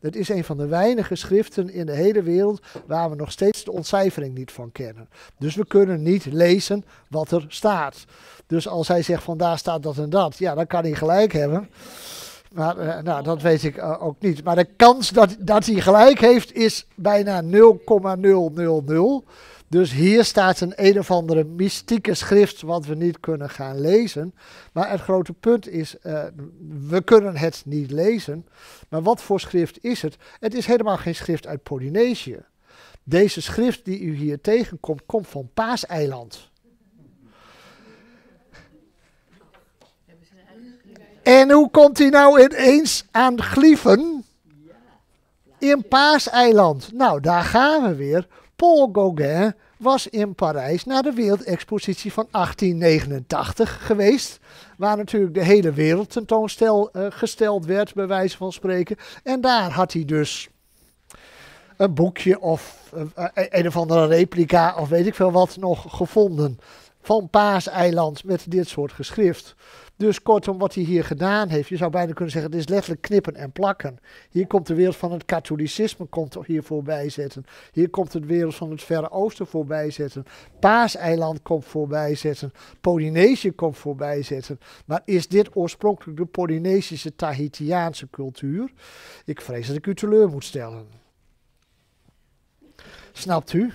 Het is een van de weinige schriften in de hele wereld waar we nog steeds de ontcijfering niet van kennen. Dus we kunnen niet lezen wat er staat. Dus als hij zegt van daar staat dat en dat, ja, dan kan hij gelijk hebben. Maar eh, nou, dat weet ik eh, ook niet. Maar de kans dat, dat hij gelijk heeft is bijna 0,000. Dus hier staat een een of andere mystieke schrift wat we niet kunnen gaan lezen. Maar het grote punt is, eh, we kunnen het niet lezen. Maar wat voor schrift is het? Het is helemaal geen schrift uit Polynesië. Deze schrift die u hier tegenkomt, komt van Paaseiland. En hoe komt hij nou ineens aan glieven? In Paaseiland. Nou, daar gaan we weer. Paul Gauguin was in Parijs naar de Wereldexpositie van 1889 geweest. Waar natuurlijk de hele wereld tentoonstel eh, gesteld werd, bij wijze van spreken. En daar had hij dus een boekje of eh, eh, een of andere replica of weet ik veel wat nog gevonden. Van Paaseiland met dit soort geschrift. Dus kortom, wat hij hier gedaan heeft, je zou bijna kunnen zeggen, het is letterlijk knippen en plakken. Hier komt de wereld van het katholicisme komt hier voorbij zetten. Hier komt de wereld van het Verre Oosten voorbij zetten. Paaseiland komt voorbij zetten. Polynesië komt voorbij zetten. Maar is dit oorspronkelijk de Polynesische Tahitiaanse cultuur? Ik vrees dat ik u teleur moet stellen. Snapt u?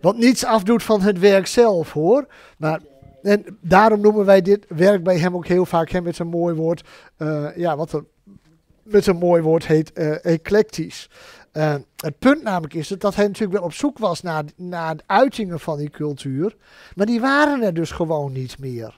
Wat niets afdoet van het werk zelf hoor. Maar en daarom noemen wij dit werk bij hem ook heel vaak hem met een mooi woord. Eh, ja, wat er met een mooi woord heet eh, eclectisch. Eh, het punt namelijk is dat, hij natuurlijk wel op zoek was naar, naar uitingen van die cultuur. Maar die waren er dus gewoon niet meer.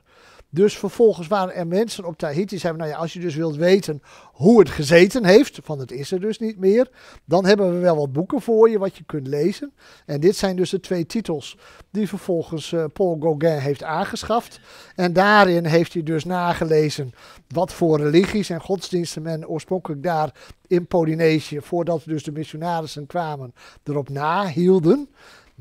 Dus vervolgens waren er mensen op Tahiti. Zeiden, nou ja, als je dus wilt weten hoe het gezeten heeft, van het is er dus niet meer, dan hebben we wel wat boeken voor je wat je kunt lezen. En dit zijn dus de twee titels die vervolgens eh, Paul Gauguin heeft aangeschaft. En daarin heeft hij dus nagelezen wat voor religies en godsdiensten men oorspronkelijk daar in Polynesië, voordat dus de missionarissen kwamen, erop nahielden.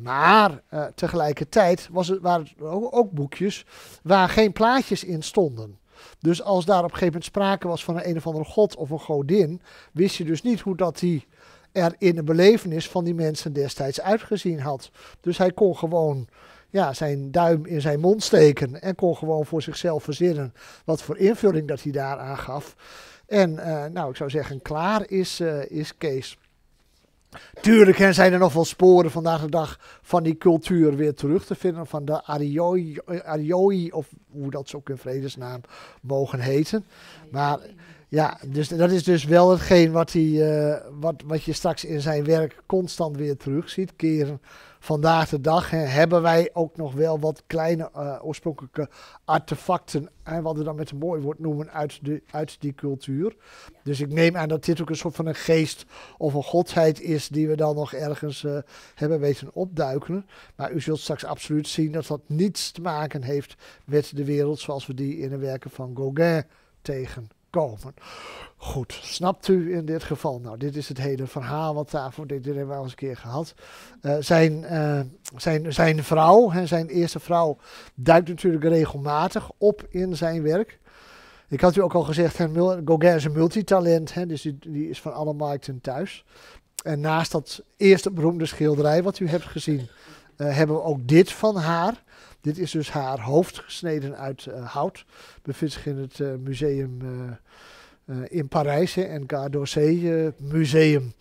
Maar eh, tegelijkertijd was het, waren er ook, ook, boekjes waar geen plaatjes in stonden. Dus als daar op een gegeven moment sprake was van een, een of andere god of een godin, wist je dus niet hoe dat die er in de belevenis van die mensen destijds uitgezien had. Dus hij kon gewoon ja, zijn duim in zijn mond steken en kon gewoon voor zichzelf verzinnen wat voor invulling dat hij daaraan gaf. En eh, nou, ik zou zeggen, klaar is, eh, is Kees. Tuurlijk en zijn er nog wel sporen vandaag de dag van die cultuur weer terug te vinden. Van de Arioi, of hoe dat ze ook in vredesnaam mogen heten. Maar ja, dus dat is dus wel hetgeen wat, die, eh, wat, wat je straks in zijn werk constant weer terug ziet keren vandaag de dag hè, hebben wij ook nog wel wat kleine eh, oorspronkelijke artefacten, en wat we dan met een mooi woord noemen, uit, de, uit die cultuur. Dus ik neem aan dat dit ook een soort van een geest of een godheid is die we dan nog ergens eh, hebben weten opduiken. Maar u zult straks absoluut zien dat dat niets te maken heeft met de wereld zoals we die in de werken van Gauguin tegen komen. Goed, snapt u in dit geval? Nou, dit is het hele verhaal wat daarvoor, dit, hebben we al eens een keer gehad. Eh, zijn, eh, zijn, zijn vrouw, hè, zijn eerste vrouw, duikt natuurlijk regelmatig op in zijn werk. Ik had u ook al gezegd, hè, Gauguin is een multitalent, hè, dus die, die is van alle markten thuis. En naast dat eerste beroemde schilderij wat u hebt gezien, eh, hebben we ook dit van haar. Dit is dus haar hoofd, gesneden uit eh, hout. Bevindt zich in het eh, museum eh, in Parijs, en Gare Museum.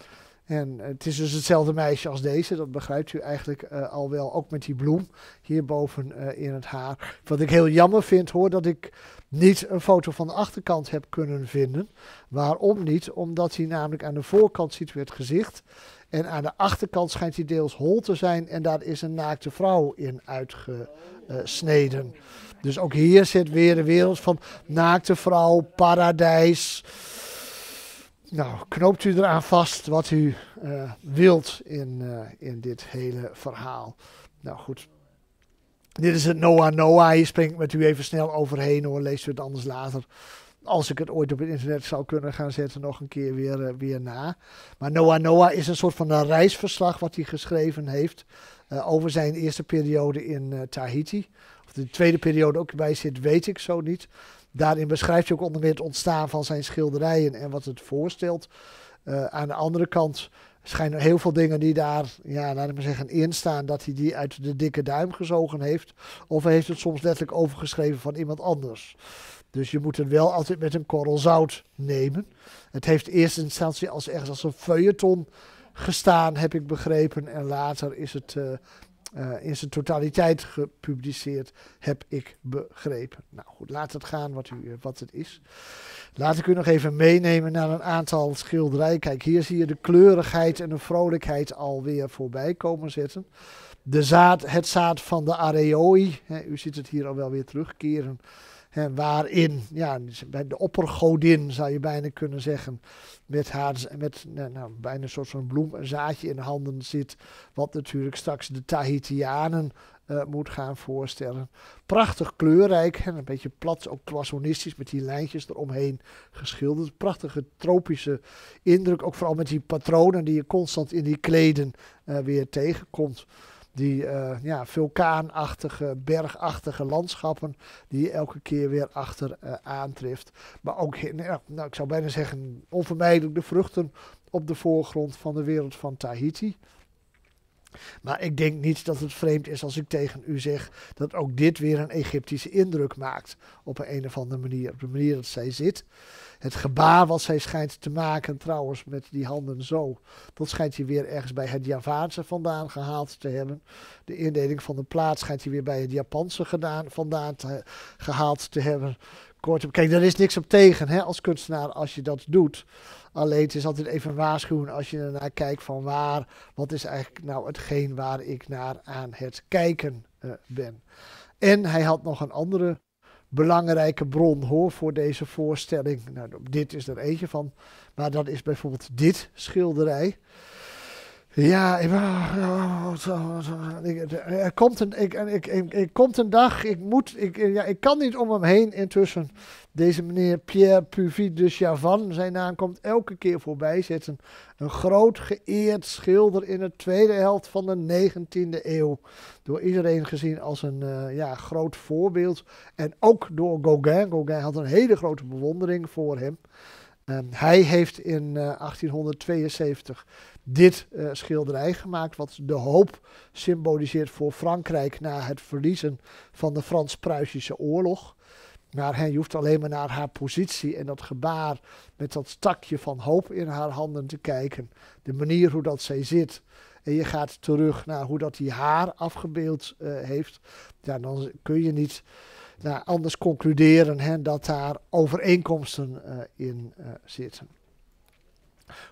En het is dus hetzelfde meisje als deze, dat begrijpt u eigenlijk al wel, ook met die bloem hierboven uh, in het haar. Wat ik heel jammer vind hoor, dat ik niet een foto van de achterkant heb kunnen vinden. Waarom niet? Omdat hij namelijk aan de voorkant ziet weer het gezicht en aan de achterkant schijnt hij deels hol te zijn en daar is een naakte vrouw in uitgesneden. Dus ook hier zit weer de wereld van naakte vrouw, paradijs. Nou, knoopt u eraan vast wat u eh, wilt in, eh, in dit hele verhaal. Nou goed. Dit is het Noah Noah. Hier spring ik met u even snel overheen hoor. Leest u het anders later als ik het ooit op het internet zou kunnen gaan zetten, nog een keer weer, eh, weer na. Maar Noah Noah is een soort van een reisverslag wat hij geschreven heeft eh, over zijn eerste periode in eh, Tahiti. Of de tweede periode ook bij zit, weet ik zo niet. Daarin beschrijft hij ook onder meer het ontstaan van zijn schilderijen en wat het voorstelt. aan de andere kant schijnen er heel veel dingen die daar, ja, laat ik maar zeggen, in staan, dat hij die uit de dikke duim gezogen heeft. Of hij heeft het soms letterlijk overgeschreven van iemand anders. Dus je moet het wel altijd met een korrel zout nemen. Het heeft in eerste instantie als, ergens als een feuilleton gestaan, heb ik begrepen. En later is het eh, eh, in zijn totaliteit gepubliceerd, heb ik begrepen. Nou goed, laat het gaan wat, u, eh, wat het is. Laat ik u nog even meenemen naar een aantal schilderijen. Kijk, hier zie je de kleurigheid en de vrolijkheid alweer voorbij komen zitten. De zaad, het zaad van de areoi, u ziet het hier al wel weer terugkeren waarin ja, de oppergodin, zou je bijna kunnen zeggen, met haar met, nou, nou, bijna een soort van bloem, een zaadje in handen zit, wat natuurlijk straks de Tahitianen eh, moet gaan voorstellen. Prachtig kleurrijk en een beetje plat, ook klassonistisch met die lijntjes eromheen geschilderd. Prachtige tropische indruk, ook vooral met die patronen die je constant in die kleden eh, weer tegenkomt die eh, ja, vulkaanachtige, bergachtige landschappen die je elke keer weer achter eh, aantreft. Maar ook, nou, nou, ik zou bijna zeggen, onvermijdelijk de vruchten op de voorgrond van de wereld van Tahiti. Maar ik denk niet dat het vreemd is als ik tegen u zeg dat ook dit weer een Egyptische indruk maakt. Op een, een of andere manier, op de manier dat zij zit. Het gebaar wat zij schijnt te maken, trouwens, met die handen zo, dat schijnt hij weer ergens bij het Javaanse vandaan gehaald te hebben. De indeling van de plaats schijnt hij weer bij het Japanse gedaan, vandaan gehaald te hebben. Kortom, kijk, daar is niks op tegen hè, als kunstenaar als je dat doet. Alleen het is altijd even waarschuwen als je ernaar kijkt van waar, wat is eigenlijk nou hetgeen waar ik naar aan het kijken eh, ben. En hij had nog een andere belangrijke bron hoor voor deze voorstelling. Nou, dit is er eentje van, maar dat is bijvoorbeeld dit schilderij. Ja, ik, er, komt een, ik, ik, ik, komt een dag, ik, moet, ik, ja, ik kan niet om hem heen intussen. Deze meneer Pierre Puvis de Chavan, zijn naam komt elke keer voorbij. Zit een, een groot geëerd schilder in de tweede helft van de 19e eeuw. Door iedereen gezien als een eh, ja, groot voorbeeld. En ook door Gauguin. Gauguin had een hele grote bewondering voor hem. hij heeft in 1872 eh, dit eh, schilderij gemaakt, wat de hoop symboliseert voor Frankrijk na het verliezen van de Frans-Pruisische oorlog. Maar je hoeft alleen maar naar haar positie en dat gebaar met dat stakje van hoop in haar handen te kijken. De manier hoe dat zij zit. En je gaat terug naar hoe dat hij haar afgebeeld eh, heeft. Ja, dan kun je niet nou, anders concluderen hè, dat daar overeenkomsten eh, in eh, zitten.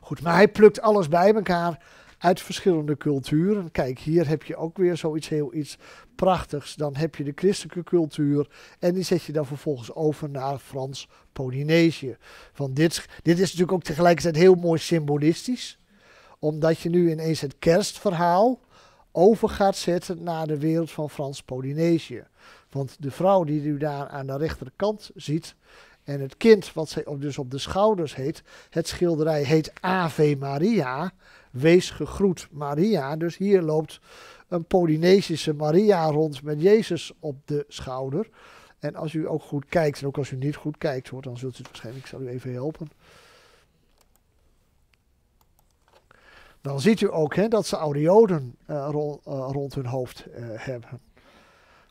Goed, maar hij plukt alles bij elkaar uit verschillende culturen. Kijk, hier heb je ook weer zoiets heel iets prachtigs. Dan heb je de christelijke cultuur en die zet je dan vervolgens over naar Frans-Polynesië. Want dit, dit is natuurlijk ook tegelijkertijd heel mooi symbolistisch, omdat je nu ineens het kerstverhaal over gaat zetten naar de wereld van Frans-Polynesië. Want de vrouw die u daar aan de rechterkant ziet, en het kind, wat zij dus op de schouders heet, het schilderij heet Ave Maria. Wees gegroet Maria. Dus hier loopt een Polynesische Maria rond met Jezus op de schouder. En als u ook goed kijkt, en ook als u niet goed kijkt hoor, dan zult u het waarschijnlijk, ik zal u even helpen. Dan ziet u ook hè, dat ze aureolen uh, eh, eh, rond hun hoofd eh, hebben.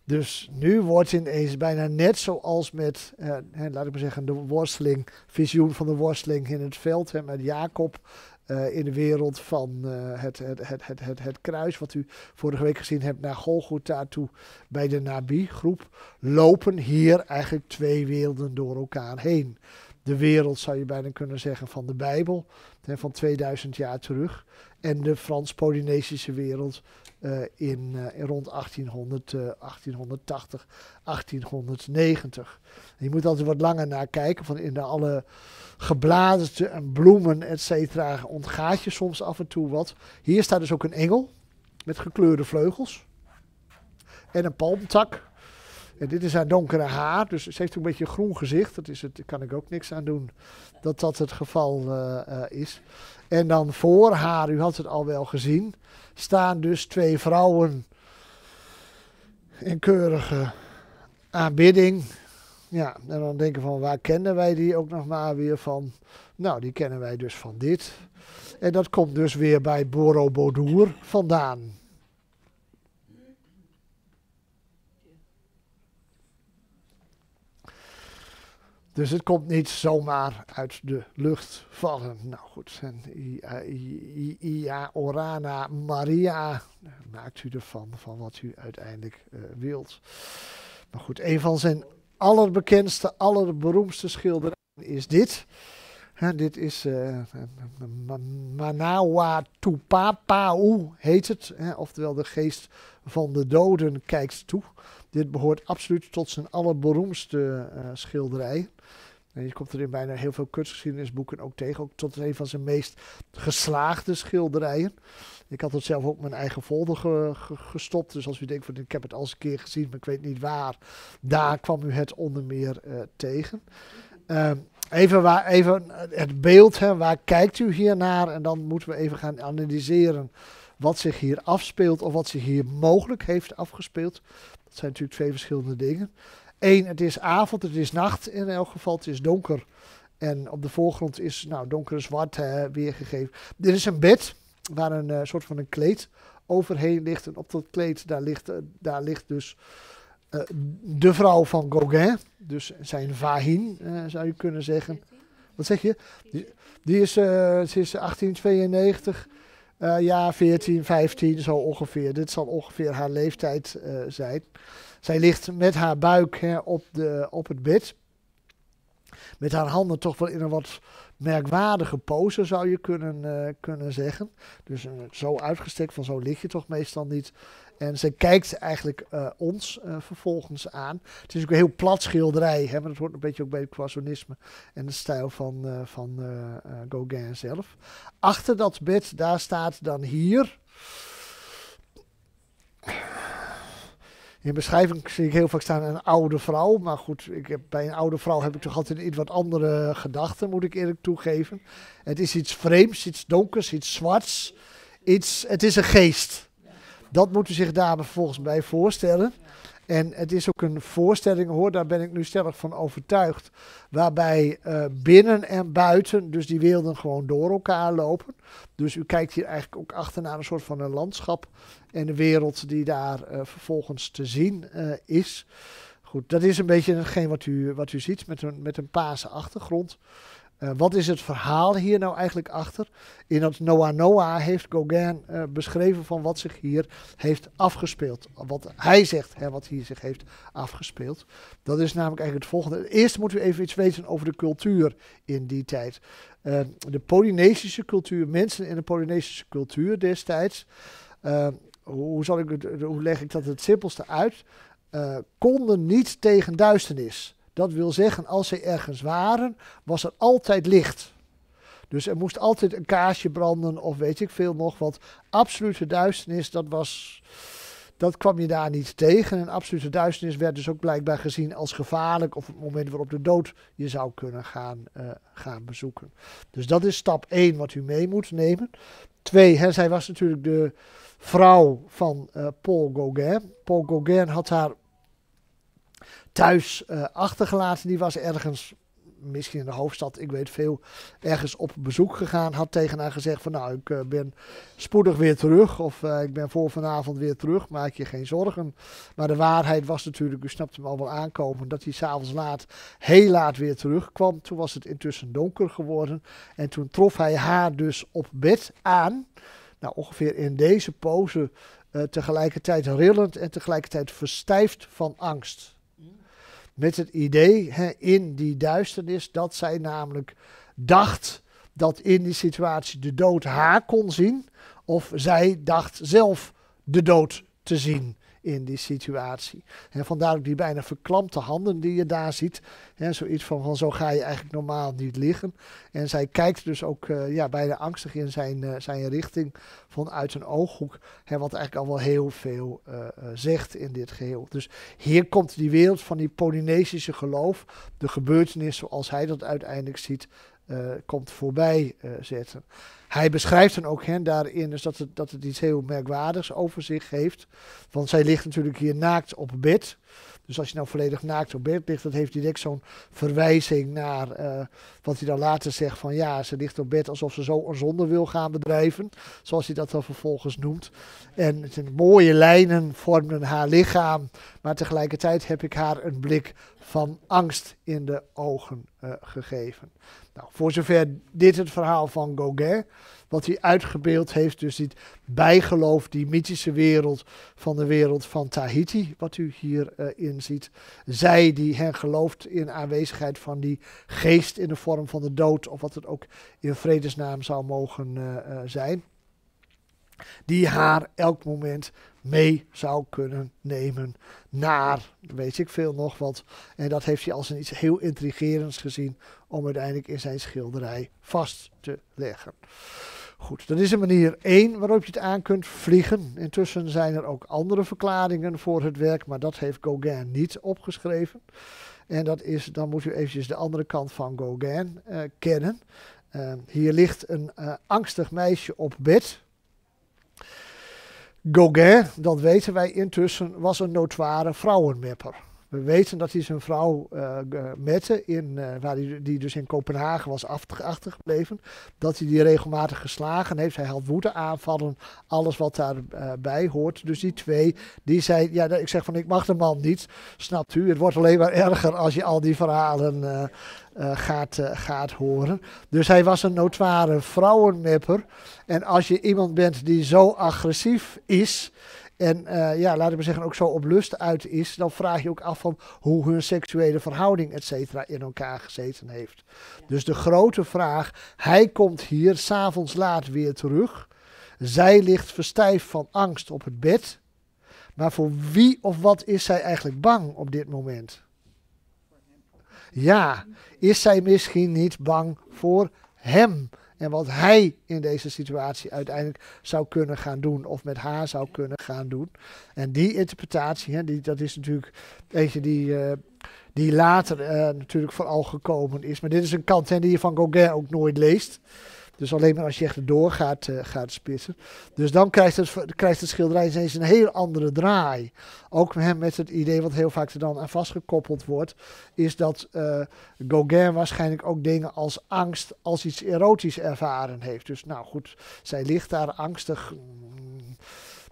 Dus nu wordt ineens bijna net zoals met, laat ik maar zeggen, de worsteling, visioen van de worsteling in het veld hè, met Jacob eh, in de wereld van eh, het, het, het, het, het, het kruis, wat u vorige week gezien hebt naar Golgotha toe bij de Nabi-groep, lopen hier eigenlijk twee werelden door elkaar heen de wereld, zou je bijna kunnen zeggen, van de Bijbel, hè, van 2000 jaar terug, en de Frans-Polynesische wereld eh, eh, in, rond 1800, 1880, 1890. je moet altijd wat langer naar kijken, van in alle gebladerte en bloemen, et cetera, ontgaat je soms af en toe wat. Hier staat dus ook een engel met gekleurde vleugels en een palmtak. En dit is haar donkere haar, dus ze heeft een beetje een groen gezicht. Dat is het, daar kan ik ook niks aan doen dat dat het geval eh, is. En dan voor haar, u had het al wel gezien, staan dus twee vrouwen in keurige aanbidding. Ja, en dan denken van waar kennen wij die ook nog maar weer van? Nou, die kennen wij dus van dit. En dat komt dus weer bij Borobudur vandaan. Dus het komt niet zomaar uit de lucht vallen. Nou goed, en Ia Orana Maria, maakt u ervan, van wat u uiteindelijk eh, wilt. Maar goed, een van zijn allerbekendste, allerberoemdste schilderijen is dit. En dit is uh, Manawa Tupapau, heet het. Hè? Oftewel, de geest van de doden kijkt toe. Dit behoort absoluut tot zijn allerberoemdste uh, schilderij. En je komt er in bijna heel veel kunstgeschiedenisboeken ook tegen. Ook tot een van zijn meest geslaagde schilderijen. Ik had het zelf ook mijn eigen folder gestopt. Dus als u denkt van ik heb het al eens een keer gezien, maar ik weet niet waar. Daar kwam u het onder meer eh, tegen. Ehm, even, waar, even het beeld, hè, waar kijkt u hier naar? En dan moeten we even gaan analyseren wat zich hier afspeelt of wat zich hier mogelijk heeft afgespeeld. Dat zijn natuurlijk twee verschillende dingen. Eén, het is avond, het is nacht in elk geval, het is donker. En op de voorgrond is nou, donker zwart weergegeven. Dit is een bed waar een eh, soort van een kleed overheen ligt. En op dat kleed, daar ligt, eh, daar ligt dus eh, de vrouw van Gauguin. Dus zijn Vahin, zou je kunnen zeggen. Wat zeg je? Die, die is, sinds 1892. jaar 14, 15, zo ongeveer. Dit zal ongeveer haar leeftijd zijn. Zij ligt met haar buik hè, op, de, op het bed. Met haar handen toch wel in een wat merkwaardige pose, zou je kunnen, eh, kunnen zeggen. Dus eh, zo uitgestrekt, van zo lig je toch meestal niet. En ze kijkt eigenlijk eh, ons vervolgens aan. Het is ook een heel plat schilderij, hè, maar dat hoort een beetje ook bij het Quasonisme en de stijl van, van Gauguin zelf. Achter dat bed, daar staat dan hier in beschrijving zie ik heel vaak staan een oude vrouw. Maar goed, ik heb, bij een oude vrouw heb ik toch altijd iets wat andere gedachten, moet ik eerlijk toegeven. Het is iets vreemds, iets donkers, iets zwarts. Iets, het is een geest. Dat moet u zich daar volgens mij voorstellen. En het is ook een voorstelling, hoor, daar ben ik nu stellig van overtuigd, waarbij eh, binnen en buiten, dus die werelden gewoon door elkaar lopen. Dus u kijkt hier eigenlijk ook achterna een soort van een landschap en de wereld die daar eh, vervolgens te zien eh, is. Goed, dat is een beetje hetgeen wat u, wat u ziet met een, met een paarse achtergrond. Eh, wat is het verhaal hier nou eigenlijk achter? In dat Noah Noah heeft Gauguin eh, beschreven van wat zich hier heeft afgespeeld. Wat hij zegt, hè, wat hier zich heeft afgespeeld. Dat is namelijk eigenlijk het volgende. Eerst moet u even iets weten over de cultuur in die tijd. Eh, de Polynesische cultuur, mensen in de Polynesische cultuur destijds. hoe, zal ik het, hoe leg ik dat het simpelste uit? konden niet tegen duisternis. Dat wil zeggen, als zij ergens waren, was er altijd licht. Dus er moest altijd een kaarsje branden of weet ik veel nog. Want absolute duisternis, dat, was, dat kwam je daar niet tegen. En absolute duisternis werd dus ook blijkbaar gezien als gevaarlijk. Of het moment waarop de dood je zou kunnen gaan, eh, gaan bezoeken. Dus dat is stap 1 wat u mee moet nemen. Twee, hè, zij was natuurlijk de vrouw van eh, Paul Gauguin. Paul Gauguin had haar thuis eh, achtergelaten. Die was ergens, misschien in de hoofdstad, ik weet veel, ergens op bezoek gegaan. Had tegen haar gezegd van nou, ik eh, ben spoedig weer terug. Of eh, ik ben voor vanavond weer terug, maak je geen zorgen. Maar de waarheid was natuurlijk, u snapt hem al wel aankomen, dat hij s'avonds laat, heel laat weer terugkwam. Toen was het intussen donker geworden. En toen trof hij haar dus op bed aan. Nou, ongeveer in deze pose... tegelijkertijd rillend en tegelijkertijd verstijfd van angst. Met het idee in die duisternis dat zij namelijk dacht dat in die situatie de dood haar kon zien. Of zij dacht zelf de dood te zien in die situatie. En vandaar ook die bijna verklampte handen die je daar ziet. en zoiets van, van zo ga je eigenlijk normaal niet liggen. En zij kijkt dus ook eh, ja, bijna angstig in zijn, eh, zijn richting vanuit zijn ooghoek. wat eigenlijk al wel heel veel eh, zegt in dit geheel. Dus hier komt die wereld van die Polynesische geloof, de gebeurtenis zoals hij dat uiteindelijk ziet, eh, komt voorbij eh, zetten. Hij beschrijft dan ook hen daarin dus dat, het, dat het iets heel merkwaardigs over zich heeft. Want zij ligt natuurlijk hier naakt op bed. Dus als je nou volledig naakt op bed ligt, dat heeft direct zo'n verwijzing naar eh, wat hij dan later zegt van ja, ze ligt op bed alsof ze zo een zonde wil gaan bedrijven, zoals hij dat dan vervolgens noemt. En het zijn mooie lijnen vormden haar lichaam, maar tegelijkertijd heb ik haar een blik van angst in de ogen eh, gegeven. Nou, voor zover dit het verhaal van Gauguin wat hij uitgebeeld heeft. Dus dit bijgeloof, die mythische wereld van de wereld van Tahiti, wat u hierin eh, in ziet. Zij die hen gelooft in aanwezigheid van die geest in de vorm van de dood, of wat het ook in vredesnaam zou mogen eh, eh, zijn. Die haar elk moment mee zou kunnen nemen naar, weet ik veel nog wat. En dat heeft hij als een iets heel intrigerends gezien om uiteindelijk in zijn schilderij vast te leggen. Goed, dat is een manier één waarop je het aan kunt vliegen. Intussen zijn er ook andere verklaringen voor het werk, maar dat heeft Gauguin niet opgeschreven. En dat is, dan moet u eventjes de andere kant van Gauguin eh, kennen. Ehm, hier ligt een eh, angstig meisje op bed. Gauguin, dat weten wij intussen, was een notoire vrouwenmepper. We weten dat hij zijn vrouw uh, Mette, in, eh, waar die, die dus in Kopenhagen was achtergebleven, dat hij die regelmatig geslagen heeft. Hij had woedeaanvallen, alles wat daarbij uh, hoort. Dus die twee, die zei ja, ik zeg van ik mag de man niet, snapt u? Het wordt alleen maar erger als je al die verhalen gaat, gaat horen. Dus hij was een notoire vrouwenmepper. En als je iemand bent die zo agressief is en uh, ja, laten we zeggen, ook zo op lust uit is, dan vraag je ook af van hoe hun seksuele verhouding, et cetera, in elkaar gezeten heeft. Dus de grote vraag, hij komt hier s'avonds laat weer terug. Zij ligt verstijfd van angst op het bed. Maar voor wie of wat is zij eigenlijk bang op dit moment? Ja, is zij misschien niet bang voor hem? En wat hij in deze situatie uiteindelijk zou kunnen gaan doen. Of met haar zou kunnen gaan doen. En die interpretatie, hè, die, dat is natuurlijk eentje die, eh, die later eh, natuurlijk vooral gekomen is. Maar dit is een kant die je van Gauguin ook nooit leest. Dus alleen maar als je echt door uh, gaat spitsen. Dus dan krijgt het, krijgt het schilderij ineens een heel andere draai. Ook met het idee wat heel vaak er dan aan vastgekoppeld wordt, is dat eh, Gauguin waarschijnlijk ook dingen als angst als iets erotisch ervaren heeft. Dus nou goed, zij ligt daar angstig,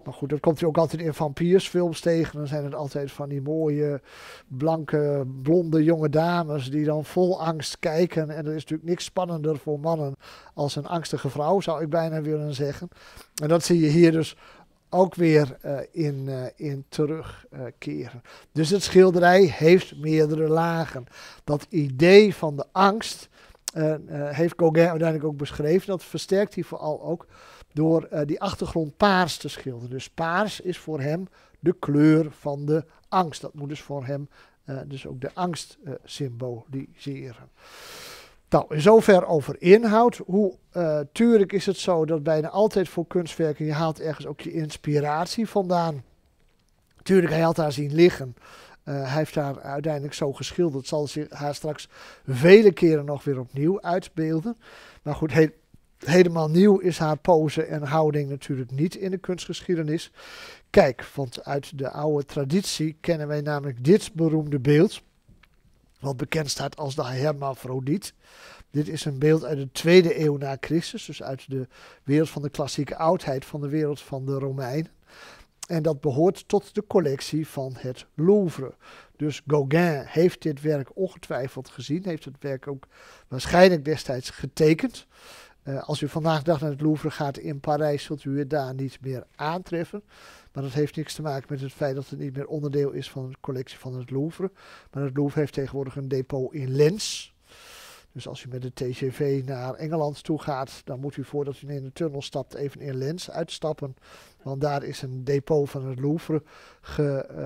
maar goed, dat komt hij ook altijd in vampiersfilms tegen. Dan zijn het altijd van die mooie, blanke, blonde jonge dames die dan vol angst kijken. En er is natuurlijk niks spannender voor mannen als een angstige vrouw, zou ik bijna willen zeggen. En dat zie je hier dus ook weer eh, in, eh, in terugkeren. dus het schilderij heeft meerdere lagen. Dat idee van de angst eh, heeft Gauguin uiteindelijk ook beschreven. Dat versterkt hij vooral ook door eh, die achtergrond paars te schilderen. Dus paars is voor hem de kleur van de angst. Dat moet dus voor hem eh, dus ook de angst eh, symboliseren. Nou, in zover over inhoud. Hoe tuurlijk is het zo dat bijna altijd voor kunstwerken je haalt ergens ook je inspiratie vandaan. Tuurlijk, hij had daar zien liggen. hij heeft haar uiteindelijk zo geschilderd. Zal zich haar straks vele keren nog weer opnieuw uitbeelden. Maar goed, heel, Helemaal nieuw is haar pose en houding natuurlijk niet in de kunstgeschiedenis. Kijk, want uit de oude traditie kennen wij namelijk dit beroemde beeld, wat bekend staat als de hermafrodiet. Dit is een beeld uit de tweede eeuw na Christus, dus uit de wereld van de klassieke oudheid, van de wereld van de Romeinen. En dat behoort tot de collectie van het Louvre. Dus Gauguin heeft dit werk ongetwijfeld gezien, heeft het werk ook waarschijnlijk destijds getekend. Eh, als u vandaag dag naar het Louvre gaat in Parijs, zult u het daar niet meer aantreffen. Maar dat heeft niks te maken met het feit dat het niet meer onderdeel is van de collectie van het Louvre. Maar het Louvre heeft tegenwoordig een depot in Lens. Dus als u met de TGV naar Engeland toe gaat, dan moet u voordat u in de tunnel stapt even in Lens uitstappen. Want daar is een depot van het Louvre eh,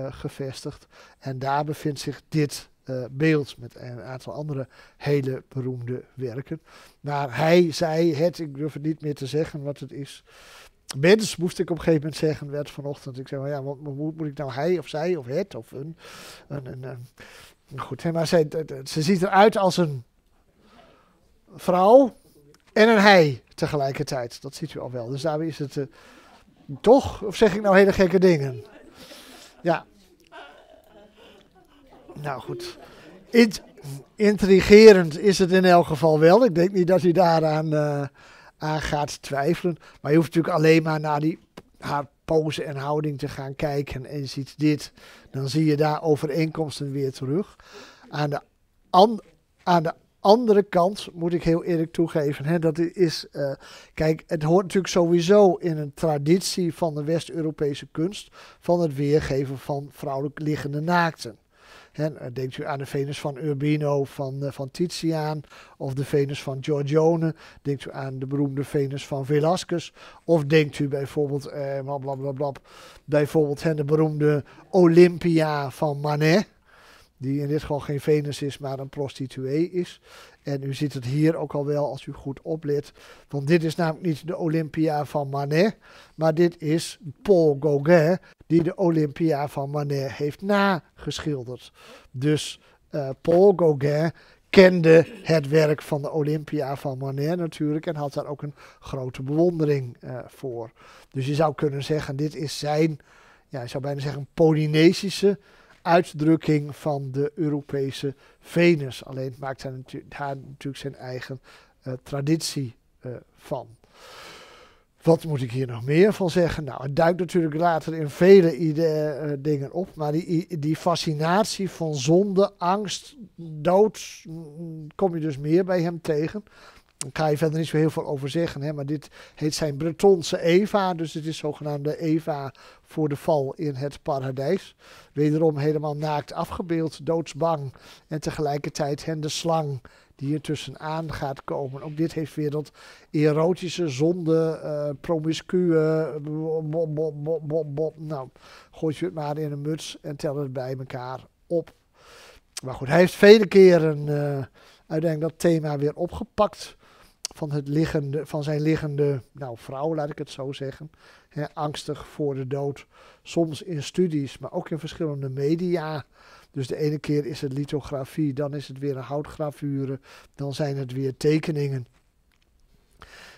gevestigd. En daar bevindt zich dit eh, beeld met een aantal andere hele beroemde werken. Maar hij zei het, ik durf het niet meer te zeggen wat het is. Mens moest ik op een gegeven moment zeggen, werd vanochtend. Ik zei, maar ja, wat, moet, ik nou hij of zij of het of een. een, een, een. Goed, maar ze ziet eruit als een vrouw en een hij tegelijkertijd. Dat ziet u al wel. Dus daarom is het eh, toch, of zeg ik nou hele gekke dingen? Ja, nou goed, intrigerend is het in elk geval wel. Ik denk niet dat hij daaraan uh, aan gaat twijfelen. Maar je hoeft natuurlijk alleen maar naar die, haar pose en houding te gaan kijken. En je ziet dit, dan zie je daar overeenkomsten weer terug. Aan de, aan de andere kant moet ik heel eerlijk toegeven. Hè, dat is, eh, kijk, het hoort natuurlijk sowieso in een traditie van de West-Europese kunst. van het weergeven van vrouwelijk liggende naakten denkt u aan de Venus van Urbino van, eh, van Titiaan of de Venus van Giorgione. Denkt u aan de beroemde Venus van Velasquez. Of denkt u bijvoorbeeld, eh, blablabla, bijvoorbeeld hè, de beroemde Olympia van Manet. Die in dit geval geen Venus is, maar een prostituee is. En u ziet het hier ook al wel als u goed oplet. Want dit is namelijk niet de Olympia van Manet. Maar dit is Paul Gauguin die de Olympia van Manet heeft nageschilderd. Dus eh, Paul Gauguin kende het werk van de Olympia van Manet natuurlijk en had daar ook een grote bewondering eh, voor. Dus je zou kunnen zeggen, dit is zijn, ja, je zou bijna zeggen, Polynesische uitdrukking van de Europese Venus. Alleen maakt hij, natu natuurlijk zijn eigen eh, traditie van. Wat moet ik hier nog meer van zeggen? Nou, het duikt natuurlijk later in vele eh, dingen op. Maar die, die fascinatie van zonde, angst, dood, mm, kom je dus meer bij hem tegen. Daar ga je verder niet zo heel veel over zeggen. Hè? Maar dit heet zijn Bretonse Eva. Dus het is zogenaamde Eva voor de val in het paradijs. Wederom helemaal naakt afgebeeld, doodsbang. En tegelijkertijd hen de slang die hier tussenaan gaat komen. Ook dit heeft weer dat erotische zonde, uh, promiscue, bo, bo, bo, nou, gooit je het maar in een muts en tel het bij elkaar op. Maar goed, hij heeft vele keren uh, uiteindelijk dat thema weer opgepakt van, het liggende, van zijn liggende nou, vrouw, laat ik het zo zeggen. angstig voor de dood. Soms in studies, maar ook in verschillende media dus de ene keer is het lithografie, dan is het weer een houtgravure, dan zijn het weer tekeningen.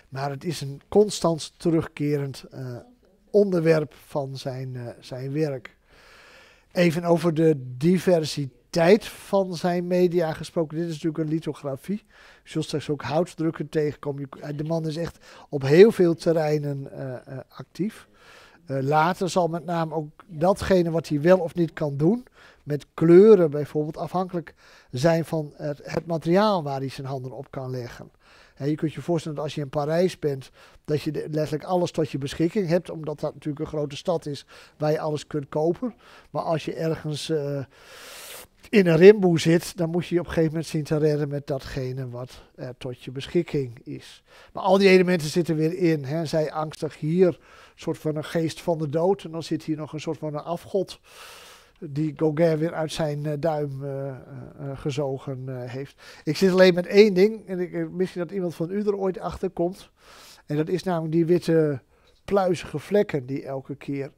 Maar het is een constant terugkerend eh, onderwerp van zijn, eh, zijn werk. Even over de diversiteit van zijn media gesproken. Dit is natuurlijk een lithografie. Je zult straks ook houtdrukken tegenkomen. Eh, de man is echt op heel veel terreinen actief. later zal met name ook datgene wat hij wel of niet kan doen, met kleuren bijvoorbeeld afhankelijk zijn van het, het materiaal waar hij zijn handen op kan leggen. je kunt je voorstellen dat als je in Parijs bent, dat je letterlijk alles tot je beschikking hebt, omdat dat natuurlijk een grote stad is waar je alles kunt kopen. Maar als je ergens eh, in een rimboe zit, dan moet je je op een gegeven moment zien te redden met datgene wat er tot je beschikking is. Maar al die elementen zitten weer in. Zij angstig hier, een soort van een geest van de dood, en dan zit hier nog een soort van een afgod die Gauguin weer uit zijn eh, duim eh, eh, gezogen heeft. Ik zit alleen met één ding, en ik, misschien dat iemand van u er ooit achter komt. En dat is namelijk die witte pluizige vlekken die elke keer.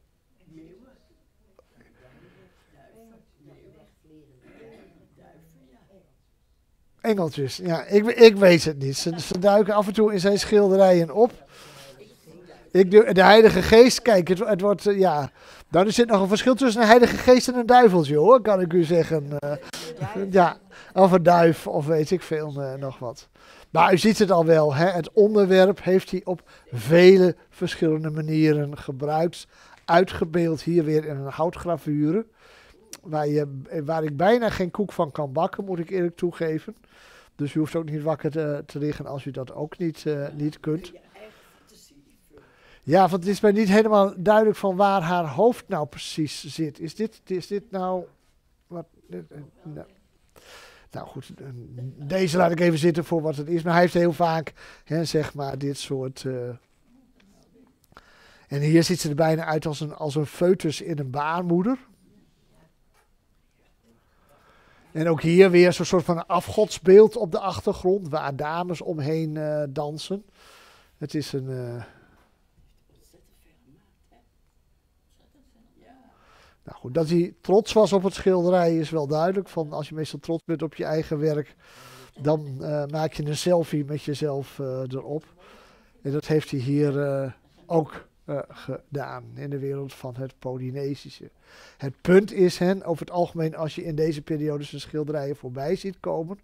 Engeltjes, ja, ik, ik weet het niet. ze duiken af en toe in zijn schilderijen op. Ik, de, de Heilige Geest, kijk, het, het wordt, eh, ja. is er zit nog een verschil tussen een Heilige Geest en een duiveltje, hoor, kan ik u zeggen. Uh, ja, of een duif, of weet ik veel eh, nog wat. Maar u ziet het al wel, hè? het onderwerp heeft hij op vele verschillende manieren gebruikt. Uitgebeeld hier weer in een houtgravure. Waar, je, waar ik bijna geen koek van kan bakken, moet ik eerlijk toegeven. Dus u hoeft ook niet wakker te, te liggen als u dat ook niet, niet kunt. Ja, want het is mij niet helemaal duidelijk van waar haar hoofd nou precies zit. Is dit, is dit nou. Wat, nou. nou goed, deze laat ik even zitten voor wat het is. Maar hij heeft heel vaak, hè, zeg maar, dit soort. Eh, en hier ziet ze er bijna uit als een, als een foetus in een baarmoeder. En ook hier weer zo'n soort van afgodsbeeld op de achtergrond, waar dames omheen eh, dansen. Het is een. Eh, Nou goed, dat hij trots was op het schilderij is wel duidelijk. Van als je meestal trots bent op je eigen werk, dan eh, maak je een selfie met jezelf eh, erop. En dat heeft hij hier eh, ook gedaan in de wereld van het Polynesische. Het punt is, hen, over het algemeen, als je in deze periodes zijn schilderijen voorbij ziet komen,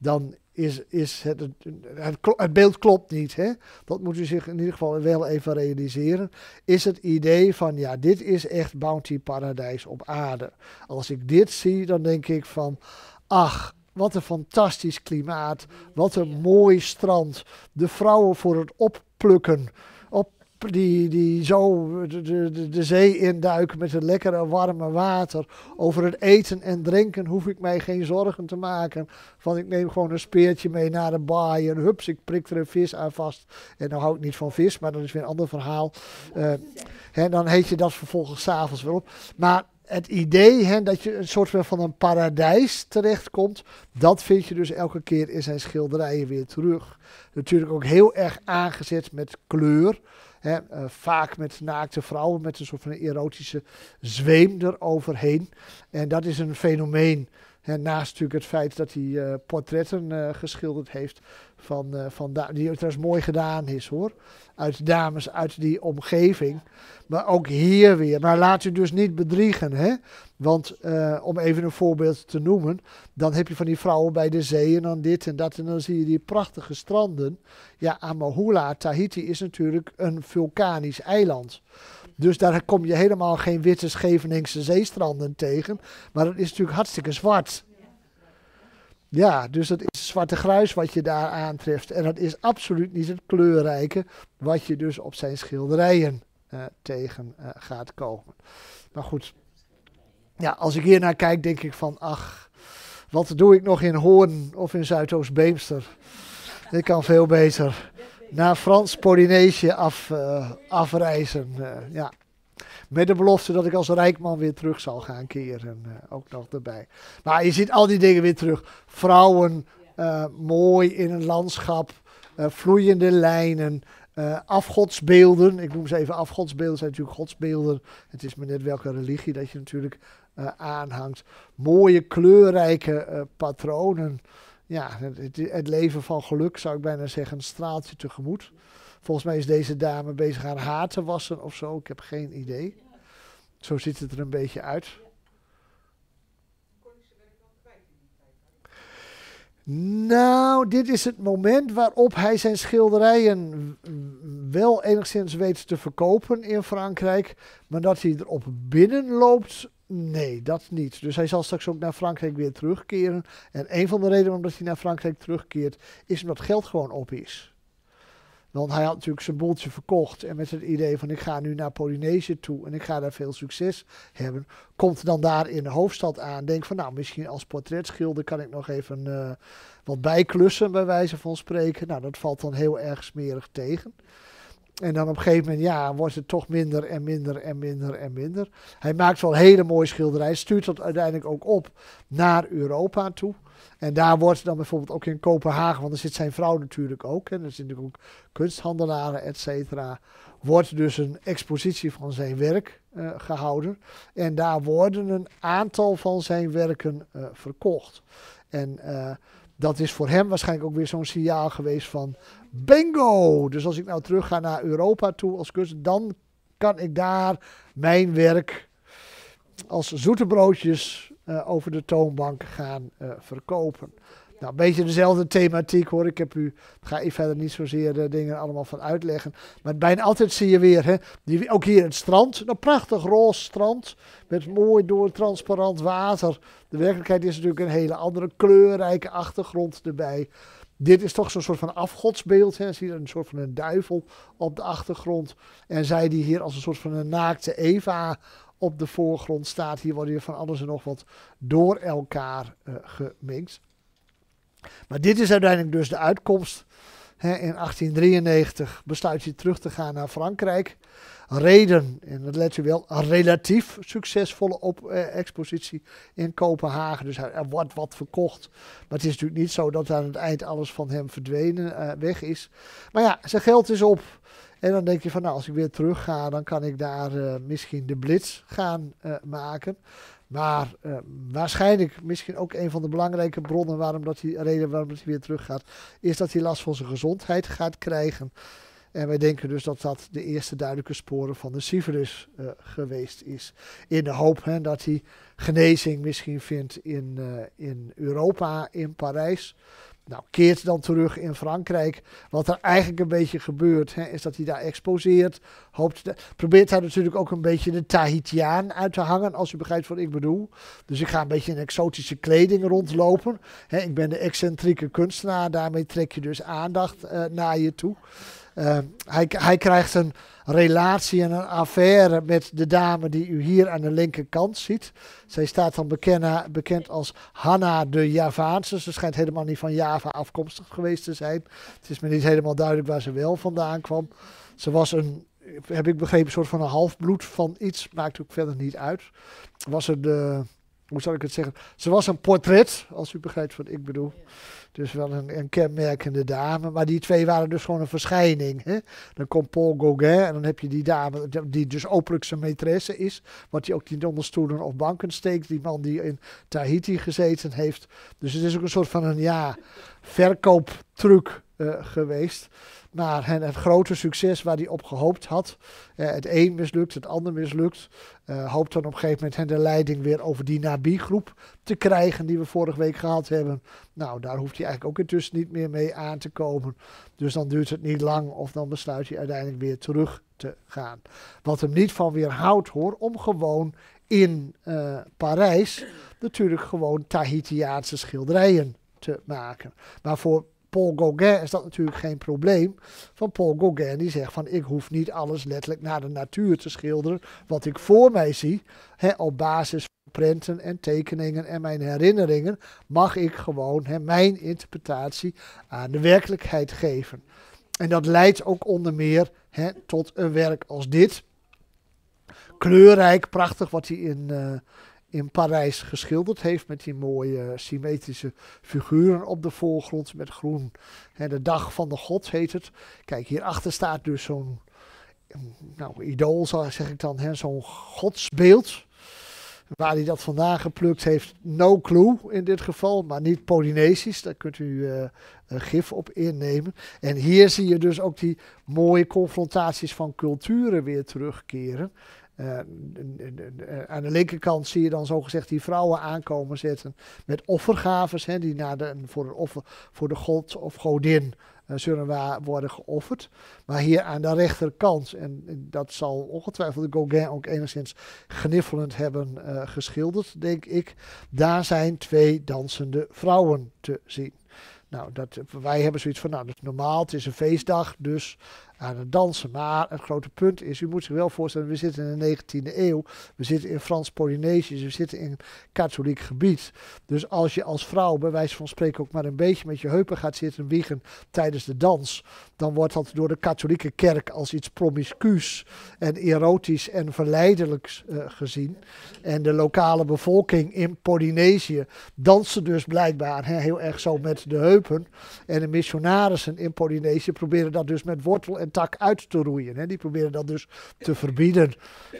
dan is, is het, het, beeld klopt niet. Hè? Dat moet u zich in ieder geval wel even realiseren. Is het idee van, ja, dit is echt bounty paradijs op aarde. Als ik dit zie, dan denk ik van, ach, wat een fantastisch klimaat. Wat een mooi strand. De vrouwen voor het opplukken die, die zo de, de, de zee induiken met het lekkere warme water. Over het eten en drinken hoef ik mij geen zorgen te maken. van ik neem gewoon een speertje mee naar de baai en hups, ik prik er een vis aan vast. En dan hou ik niet van vis, maar dat is weer een ander verhaal. en eh, dan heet je dat vervolgens s'avonds weer op. Maar het idee hè, dat je een soort van een paradijs terechtkomt, dat vind je dus elke keer in zijn schilderijen weer terug. Natuurlijk ook heel erg aangezet met kleur. Eh, vaak met naakte vrouwen met een soort van erotische zweem eroverheen. En dat is een fenomeen. naast natuurlijk het feit dat hij eh, portretten eh, geschilderd heeft van, van die trouwens mooi gedaan is hoor. Uit dames uit die omgeving. Maar ook hier weer. Maar laat u dus niet bedriegen. Hè? Want eh, om even een voorbeeld te noemen, dan heb je van die vrouwen bij de zee en dan dit en dat. En dan zie je die prachtige stranden. Ja, Amahula, Tahiti is natuurlijk een vulkanisch eiland. Dus daar kom je helemaal geen witte Scheveningse zeestranden tegen. Maar het is natuurlijk hartstikke zwart. Ja, dus dat is zwarte gruis wat je daar aantreft. En dat is absoluut niet het kleurrijke wat je dus op zijn schilderijen eh, tegen eh, gaat komen. Maar goed, ja, als ik hier naar kijk, denk ik van, ach, wat doe ik nog in Hoorn of in Zuidoost-Beemster? Ik kan veel beter. Naar Frans-Polynesië af, eh, afreizen. Eh, ja. Met de belofte dat ik als rijkman weer terug zal gaan keren. Uh, ook nog erbij. Maar je ziet al die dingen weer terug. Vrouwen, mooi in een landschap. vloeiende lijnen. Uh, afgodsbeelden. Ik noem ze even afgodsbeelden, zijn natuurlijk godsbeelden. Het is maar net welke religie dat je natuurlijk eh, aanhangt. Mooie kleurrijke eh, patronen. Ja, het, het, leven van geluk zou ik bijna zeggen, straalt je tegemoet. Volgens mij is deze dame bezig haar haar te wassen of zo. Ik heb geen idee. Zo ziet het er een beetje uit. Nou, dit is het moment waarop hij zijn schilderijen wel enigszins weet te verkopen in Frankrijk. Maar dat hij erop binnenloopt, Nee, dat niet. Dus hij zal straks ook naar Frankrijk weer terugkeren. En een van de redenen omdat hij naar Frankrijk terugkeert, is omdat geld gewoon op is. Want hij had natuurlijk zijn boeltje verkocht. En met het idee van ik ga nu naar Polynesië toe en ik ga daar veel succes hebben. Komt dan daar in de hoofdstad aan. Denk van nou, misschien als portretschilder kan ik nog even eh, wat bijklussen bij wijze van spreken. Nou, dat valt dan heel erg smerig tegen. En dan op een gegeven moment, ja, wordt het toch minder en minder en minder en minder. Hij maakt wel hele mooie schilderijen, stuurt dat uiteindelijk ook op naar Europa toe. En daar wordt dan bijvoorbeeld ook in Kopenhagen, want er zit zijn vrouw natuurlijk ook, en er zitten ook kunsthandelaren, et cetera, wordt dus een expositie van zijn werk eh, gehouden. En daar worden een aantal van zijn werken eh, verkocht. En eh, dat is voor hem waarschijnlijk ook weer zo'n signaal geweest van bingo. Dus als ik nou terug ga naar Europa toe als kunst, dan kan ik daar mijn werk als zoete broodjes eh, over de toonbank gaan eh, verkopen. Nou, een beetje dezelfde thematiek hoor. Ik heb u, ga ik verder niet zozeer de eh, dingen allemaal van uitleggen. Maar bijna altijd zie je weer, hè, die, ook hier het strand. Een prachtig roze strand met mooi doortransparant water. De werkelijkheid is natuurlijk een hele andere kleurrijke achtergrond erbij. Dit is toch zo'n soort van afgodsbeeld. Hè. Zie je een soort van een duivel op de achtergrond. En zij die hier als een soort van een naakte Eva op de voorgrond staat. Hier worden je van alles en nog wat door elkaar uh, maar dit is uiteindelijk dus de uitkomst. in 1893 besluit hij terug te gaan naar Frankrijk. Reden, en dat let u wel, een relatief succesvolle op, eh, expositie in Kopenhagen. Dus er wordt wat verkocht. Maar het is natuurlijk niet zo dat aan het eind alles van hem verdwenen eh, weg is. Maar ja, zijn geld is op. En dan denk je van, nou, als ik weer terug ga, dan kan ik daar eh, misschien de blitz gaan eh, maken. Maar eh, waarschijnlijk, misschien ook een van de belangrijke bronnen waarom dat hij, reden waarom dat hij weer teruggaat, is dat hij last van zijn gezondheid gaat krijgen. En wij denken dus dat dat de eerste duidelijke sporen van de syfilis eh, geweest is. In de hoop hè, dat hij genezing misschien vindt in, eh, in Europa, in Parijs. Nou, keert dan terug in Frankrijk. Wat er eigenlijk een beetje gebeurt, hè, is dat hij daar exposeert. probeert hij natuurlijk ook een beetje de Tahitiaan uit te hangen, als u begrijpt wat ik bedoel. Dus ik ga een beetje in exotische kleding rondlopen. Hè, ik ben de excentrieke kunstenaar, daarmee trek je dus aandacht eh, naar je toe. Eh, hij, hij krijgt een relatie en een affaire met de dame die u hier aan de linkerkant ziet. Zij staat dan bekend, eh, bekend als Hanna de Javaanse. Ze schijnt helemaal niet van Java afkomstig geweest te zijn. Het is me niet helemaal duidelijk waar ze wel vandaan kwam. Ze was een, heb ik begrepen, een soort van een halfbloed van iets. Maakt ook verder niet uit. Was er de, eh, hoe zal ik het zeggen? Ze was een portret, als u begrijpt wat ik bedoel. Dus wel een, een, kenmerkende dame. Maar die twee waren dus gewoon een verschijning. Hè? Dan komt Paul Gauguin en dan heb je die dame, die dus openlijk zijn maîtresse is. Wat hij ook niet onder stoelen of banken steekt. Die man die in Tahiti gezeten heeft. Dus het is ook een soort van een ja, verkooptruc eh, geweest naar het grote succes waar hij op gehoopt had, eh, het een mislukt, het ander mislukt, eh, hoopt dan op een gegeven moment de leiding weer over die Nabi-groep te krijgen die we vorige week gehad hebben. Nou, daar hoeft hij eigenlijk ook intussen niet meer mee aan te komen. Dus dan duurt het niet lang of dan besluit hij uiteindelijk weer terug te gaan. Wat hem niet van weerhoudt hoor, om gewoon in eh, Parijs natuurlijk gewoon Tahitiaanse schilderijen te maken. Maar voor Paul Gauguin is dat natuurlijk geen probleem. Van Paul Gauguin die zegt van ik hoef niet alles letterlijk naar de natuur te schilderen. Wat ik voor mij zie, hè, op basis van prenten en tekeningen en mijn herinneringen, mag ik gewoon hè, mijn interpretatie aan de werkelijkheid geven. En dat leidt ook onder meer hè, tot een werk als dit. Kleurrijk, prachtig wat hij in... Eh, in Parijs geschilderd heeft. Met die mooie symmetrische figuren op de voorgrond met groen. En de dag van de god heet het. Kijk, hierachter staat dus zo'n nou, idool, zeg ik dan, zo'n godsbeeld. Waar hij dat vandaan geplukt heeft, no clue in dit geval, maar niet Polynesisch. Daar kunt u eh, gif op innemen. En hier zie je dus ook die mooie confrontaties van culturen weer terugkeren. Eh, aan de linkerkant zie je dan zogezegd die vrouwen aankomen zitten met offergaves, hè, die naar de, voor, offer, voor de god of godin uh, zullen worden geofferd. Maar hier aan de rechterkant, en dat zal ongetwijfeld de Gauguin ook enigszins gniffelend hebben eh, geschilderd, denk ik, daar zijn twee dansende vrouwen te zien. Nou, dat, wij hebben zoiets van, nou, dat is normaal, het is een feestdag, dus aan het dansen. Maar het grote punt is, u moet zich wel voorstellen, we zitten in de 19e eeuw. We zitten in Frans-Polynesië, we zitten in katholiek gebied. Dus als je als vrouw, bij wijze van spreken, ook maar een beetje met je heupen gaat zitten wiegen tijdens de dans, dan wordt dat door de katholieke kerk als iets promiscuus en erotisch en verleidelijks eh, gezien. En de lokale bevolking in Polynesië dansen dus blijkbaar heel erg zo met de heupen. En de missionarissen in Polynesië proberen dat dus met wortel en tak uit te roeien. Hè. Die proberen dat dus te verbieden.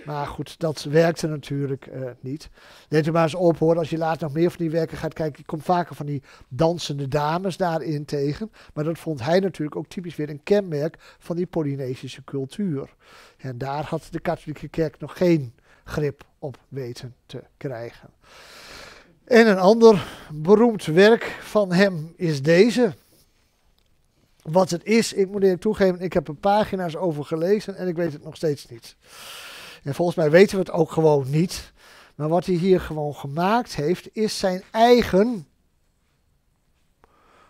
Maar goed, dat werkte natuurlijk eh, niet. Let u maar eens op hoor, als je later nog meer van die werken gaat kijken, je komt vaker van die dansende dames daarin tegen. Maar dat vond hij natuurlijk ook typisch weer een kenmerk van die Polynesische cultuur. En daar had de katholieke kerk nog geen grip op weten te krijgen. En een ander beroemd werk van hem is deze. Wat het is, ik moet eerlijk toegeven, ik heb er pagina's over gelezen en ik weet het nog steeds niet. En volgens mij weten we het ook gewoon niet. Maar wat hij hier gewoon gemaakt heeft, is zijn eigen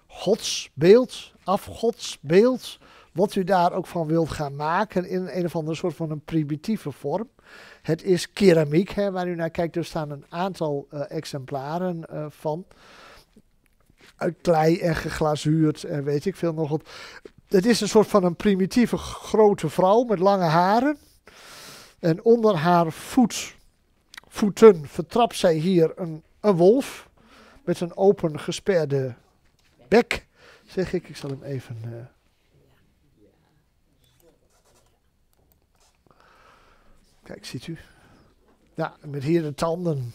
godsbeeld, afgodsbeeld, wat u daar ook van wilt gaan maken in een of andere soort van een primitieve vorm. Het is keramiek, hè, waar u naar kijkt, er staan een aantal eh, exemplaren eh, van uit klei en geglazuurd en weet ik veel nog wat. Het is een soort van een primitieve grote vrouw met lange haren. En onder haar voet, voeten vertrapt zij hier een, een wolf met een open gesperde bek. Zeg ik, ik zal hem even... Eh, kijk, ziet u? Ja, met hier de tanden.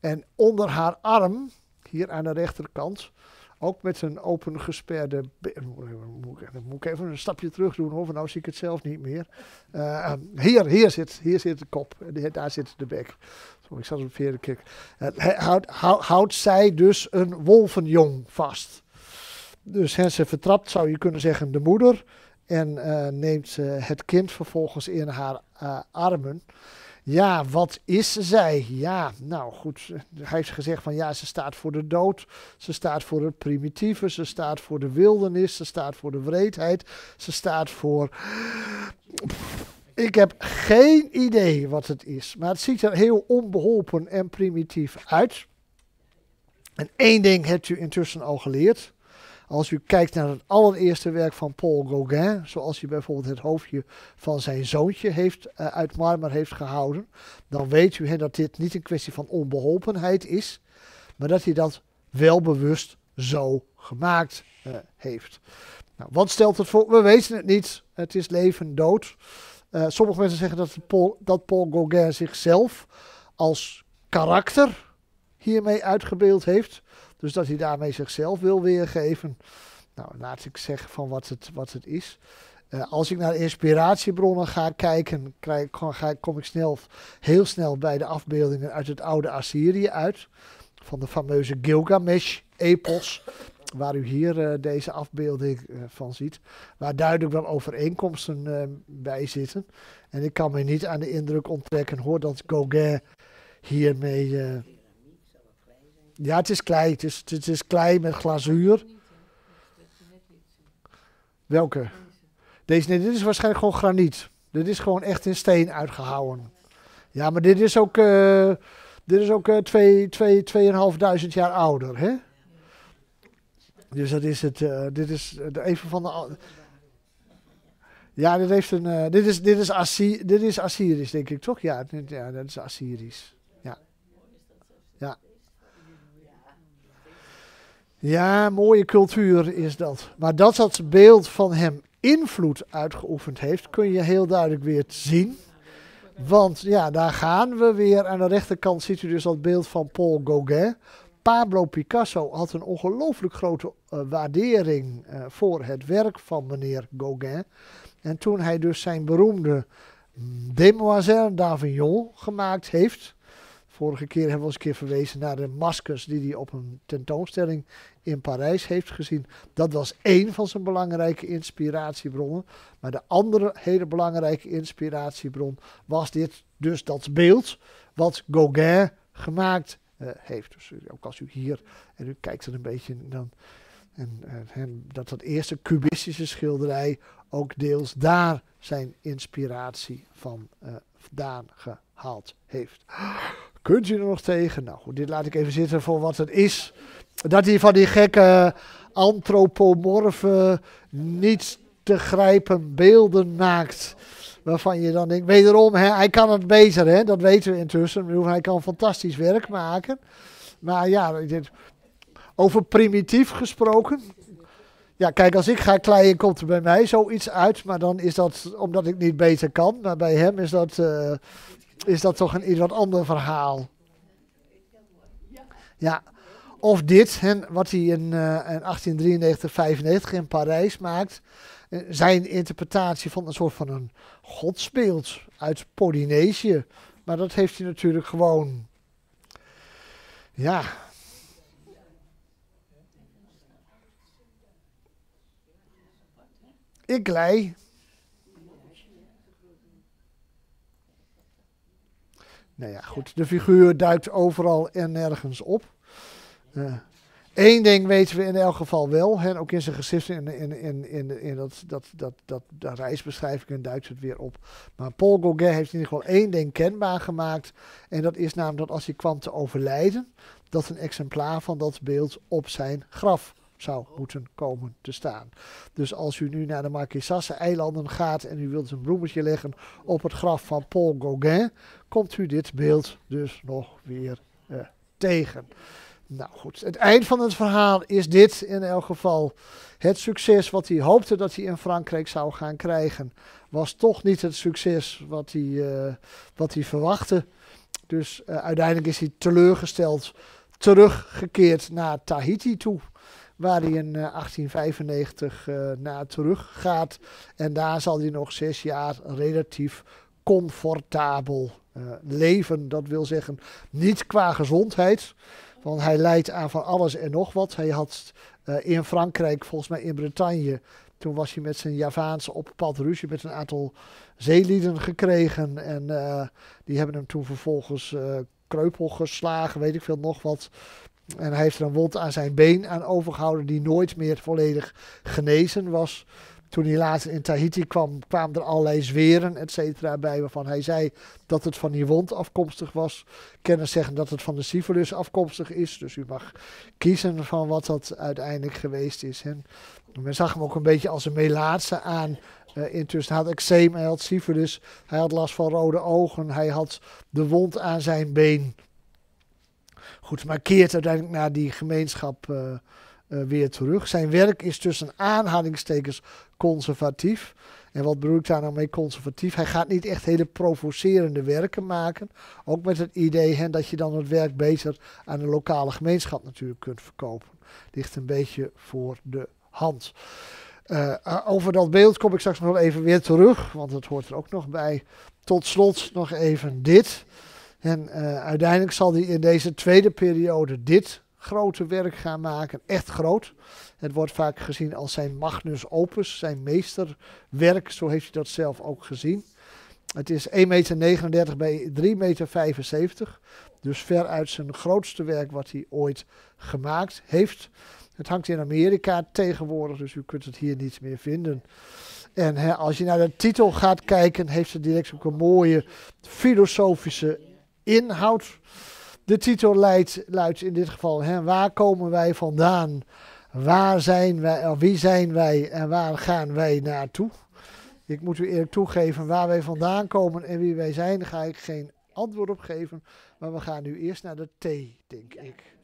En onder haar arm, hier aan de rechterkant, ook met zijn open gesperde. Dan moet ik even een stapje terug doen hoor, nou zie ik het zelf niet meer. Eh, ehm, hier, hier, zit, hier zit de kop daar zit de bek. Sorry, ik zat op de verkeerde kik. Eh, houdt, houdt zij dus een wolvenjong vast. Dus hè, ze vertrapt, zou je kunnen zeggen, de moeder. En eh, neemt het kind vervolgens in haar armen. Ja, wat is zij? Ja, nou goed, hij heeft gezegd van ja, ze staat voor de dood, ze staat voor het primitieve, ze staat voor de wildernis, ze staat voor de wreedheid, ze staat voor... Ik heb geen idee wat het is, maar het ziet er heel onbeholpen en primitief uit. En één ding hebt u intussen al geleerd. Als u kijkt naar het allereerste werk van Paul Gauguin, zoals hij bijvoorbeeld het hoofdje van zijn zoontje heeft, eh, uit marmer heeft gehouden, dan weet u hè, dat dit niet een kwestie van onbeholpenheid is, maar dat hij dat wel bewust zo gemaakt eh, heeft. Nou, wat stelt het voor? We weten het niet. Het is leven dood. Eh, sommige mensen zeggen dat Paul, dat Paul Gauguin zichzelf als karakter hiermee uitgebeeld heeft. Dus dat hij daarmee zichzelf wil weergeven. Nou, laat ik zeggen van wat het, wat het is. Eh, als ik naar inspiratiebronnen ga kijken, krijg, kom, ga, kom ik snel, heel snel bij de afbeeldingen uit het oude Assyrië uit. Van de fameuze Gilgamesh-epos, waar u hier eh, deze afbeelding eh, van ziet. Waar duidelijk wel overeenkomsten bij zitten. En ik kan me niet aan de indruk onttrekken hoor dat Gauguin hiermee ja, het is klei. Het is, het is klei met glazuur. Welke? Deze, nee, dit is waarschijnlijk gewoon graniet. Dit is gewoon echt in steen uitgehouwen. Ja, maar dit is ook, eh, dit is ook uh, twee, twee, tweeënhalfduizend jaar ouder, hè? Dus dat is het, eh, dit is even van de... Ja, dit heeft een, dit is, dit is, Assy, dit is Assyrisch, denk ik, toch? Ja, dit, ja dat is Assyrisch. Ja, mooie cultuur is dat. Maar dat dat beeld van hem invloed uitgeoefend heeft, kun je heel duidelijk weer zien. Want ja, daar gaan we weer. Aan de rechterkant ziet u dus dat beeld van Paul Gauguin. Pablo Picasso had een ongelooflijk grote eh, waardering eh, voor het werk van meneer Gauguin. En toen hij dus zijn beroemde mm, Demoiselle d'Avignon gemaakt heeft, Vorige keer hebben we eens keer verwezen naar de maskers die hij op een tentoonstelling in Parijs heeft gezien. Dat was één van zijn belangrijke inspiratiebronnen. Maar de andere hele belangrijke inspiratiebron was dit, dus dat beeld wat Gauguin gemaakt eh, heeft. Dus eh, ook als u hier en u kijkt er een beetje dan. En, eh, dat dat eerste cubistische schilderij ook deels daar zijn inspiratie van uh, daan gehaald heeft. Kunt u er nog tegen? Nou goed, dit laat ik even zitten voor wat het is. Dat hij van die gekke antropomorfe, niet te grijpen beelden maakt. Waarvan je dan denkt, wederom, hè, hij kan het beter, hè, dat weten we intussen. Hij kan fantastisch werk maken. Maar ja, dit, over primitief gesproken. Ja, kijk, als ik ga kleien, komt er bij mij zoiets uit. Maar dan is dat omdat ik niet beter kan. Maar bij hem is dat. Eh, is dat toch een iets wat ander verhaal. Ja. Of dit, wat hij in, 1893-95 eh, in Parijs maakt. Eh, zijn interpretatie van een soort van een godsbeeld uit Polynesië. Maar dat heeft hij natuurlijk gewoon. Ja. Ik glij. Nou ja, goed. De figuur duikt overal en nergens op. Eén eh, ding weten we in elk geval wel. Hè, ook in zijn geschriften in, in, in, in, in dat, dat, dat, dat, duikt het weer op. Maar Paul Gauguin heeft in ieder geval één ding kenbaar gemaakt. En dat is namelijk dat als hij kwam te overlijden, dat een exemplaar van dat beeld op zijn graf zou moeten komen te staan. Dus als u nu naar de marquesas eilanden gaat en u wilt een bloemetje leggen op het graf van Paul Gauguin, komt u dit beeld dus nog weer eh, tegen. Nou goed, het eind van het verhaal is dit in elk geval. Het succes wat hij hoopte dat hij in Frankrijk zou gaan krijgen, was toch niet het succes wat hij, uh, wat hij verwachtte. Dus eh, uiteindelijk is hij teleurgesteld teruggekeerd naar Tahiti toe waar hij in 1895 eh, eh, naar terug gaat. En daar zal hij nog zes jaar relatief comfortabel eh, leven. Dat wil zeggen, niet qua gezondheid. Want hij leidt aan van alles en nog wat. Hij had in Frankrijk, volgens mij in Bretagne. Toen was hij met zijn Javaanse op pad ruzie met een aantal zeelieden gekregen. En die hebben hem toen vervolgens kreupel geslagen, weet ik veel nog wat. En hij heeft er een wond aan zijn been aan overgehouden die nooit meer volledig genezen was. Toen hij later in Tahiti kwam, kwamen er allerlei zweren et cetera, bij waarvan hij zei dat het van die wond afkomstig was. Kenners zeggen dat het van de syfilis afkomstig is, dus u mag kiezen van wat dat uiteindelijk geweest is. En men zag hem ook een beetje als een melaatse aan. Eh, intussen had eczeem, hij had syfilis, hij had last van rode ogen, hij had de wond aan zijn been. Goed, maar keert uiteindelijk naar die gemeenschap eh, eh, weer terug. Zijn werk is tussen aanhalingstekens conservatief. En wat bedoel ik daar nou mee conservatief? Hij gaat niet echt hele provocerende werken maken. Ook met het idee hè, dat je dan het werk beter aan de lokale gemeenschap natuurlijk kunt verkopen. Ligt een beetje voor de hand. Eh, over dat beeld kom ik straks nog even weer terug, want dat hoort er ook nog bij. Tot slot nog even dit. En eh, uiteindelijk zal hij in deze tweede periode dit grote werk gaan maken, echt groot. Het wordt vaak gezien als zijn magnus opus, zijn meesterwerk, zo heeft hij dat zelf ook gezien. Het is 1,39 meter bij 3,75 meter, dus veruit zijn grootste werk wat hij ooit gemaakt heeft. Het hangt in Amerika tegenwoordig, dus u kunt het hier niet meer vinden. En hè, als je naar de titel gaat kijken, heeft ze direct ook een mooie filosofische inhoud. De titel leidt, luidt in dit geval: hè, Waar komen wij vandaan? Waar zijn wij, of wie zijn wij en waar gaan wij naartoe? Ik moet u eerlijk toegeven, waar wij vandaan komen en wie wij zijn, ga ik geen antwoord op geven. Maar we gaan nu eerst naar de T, denk ik.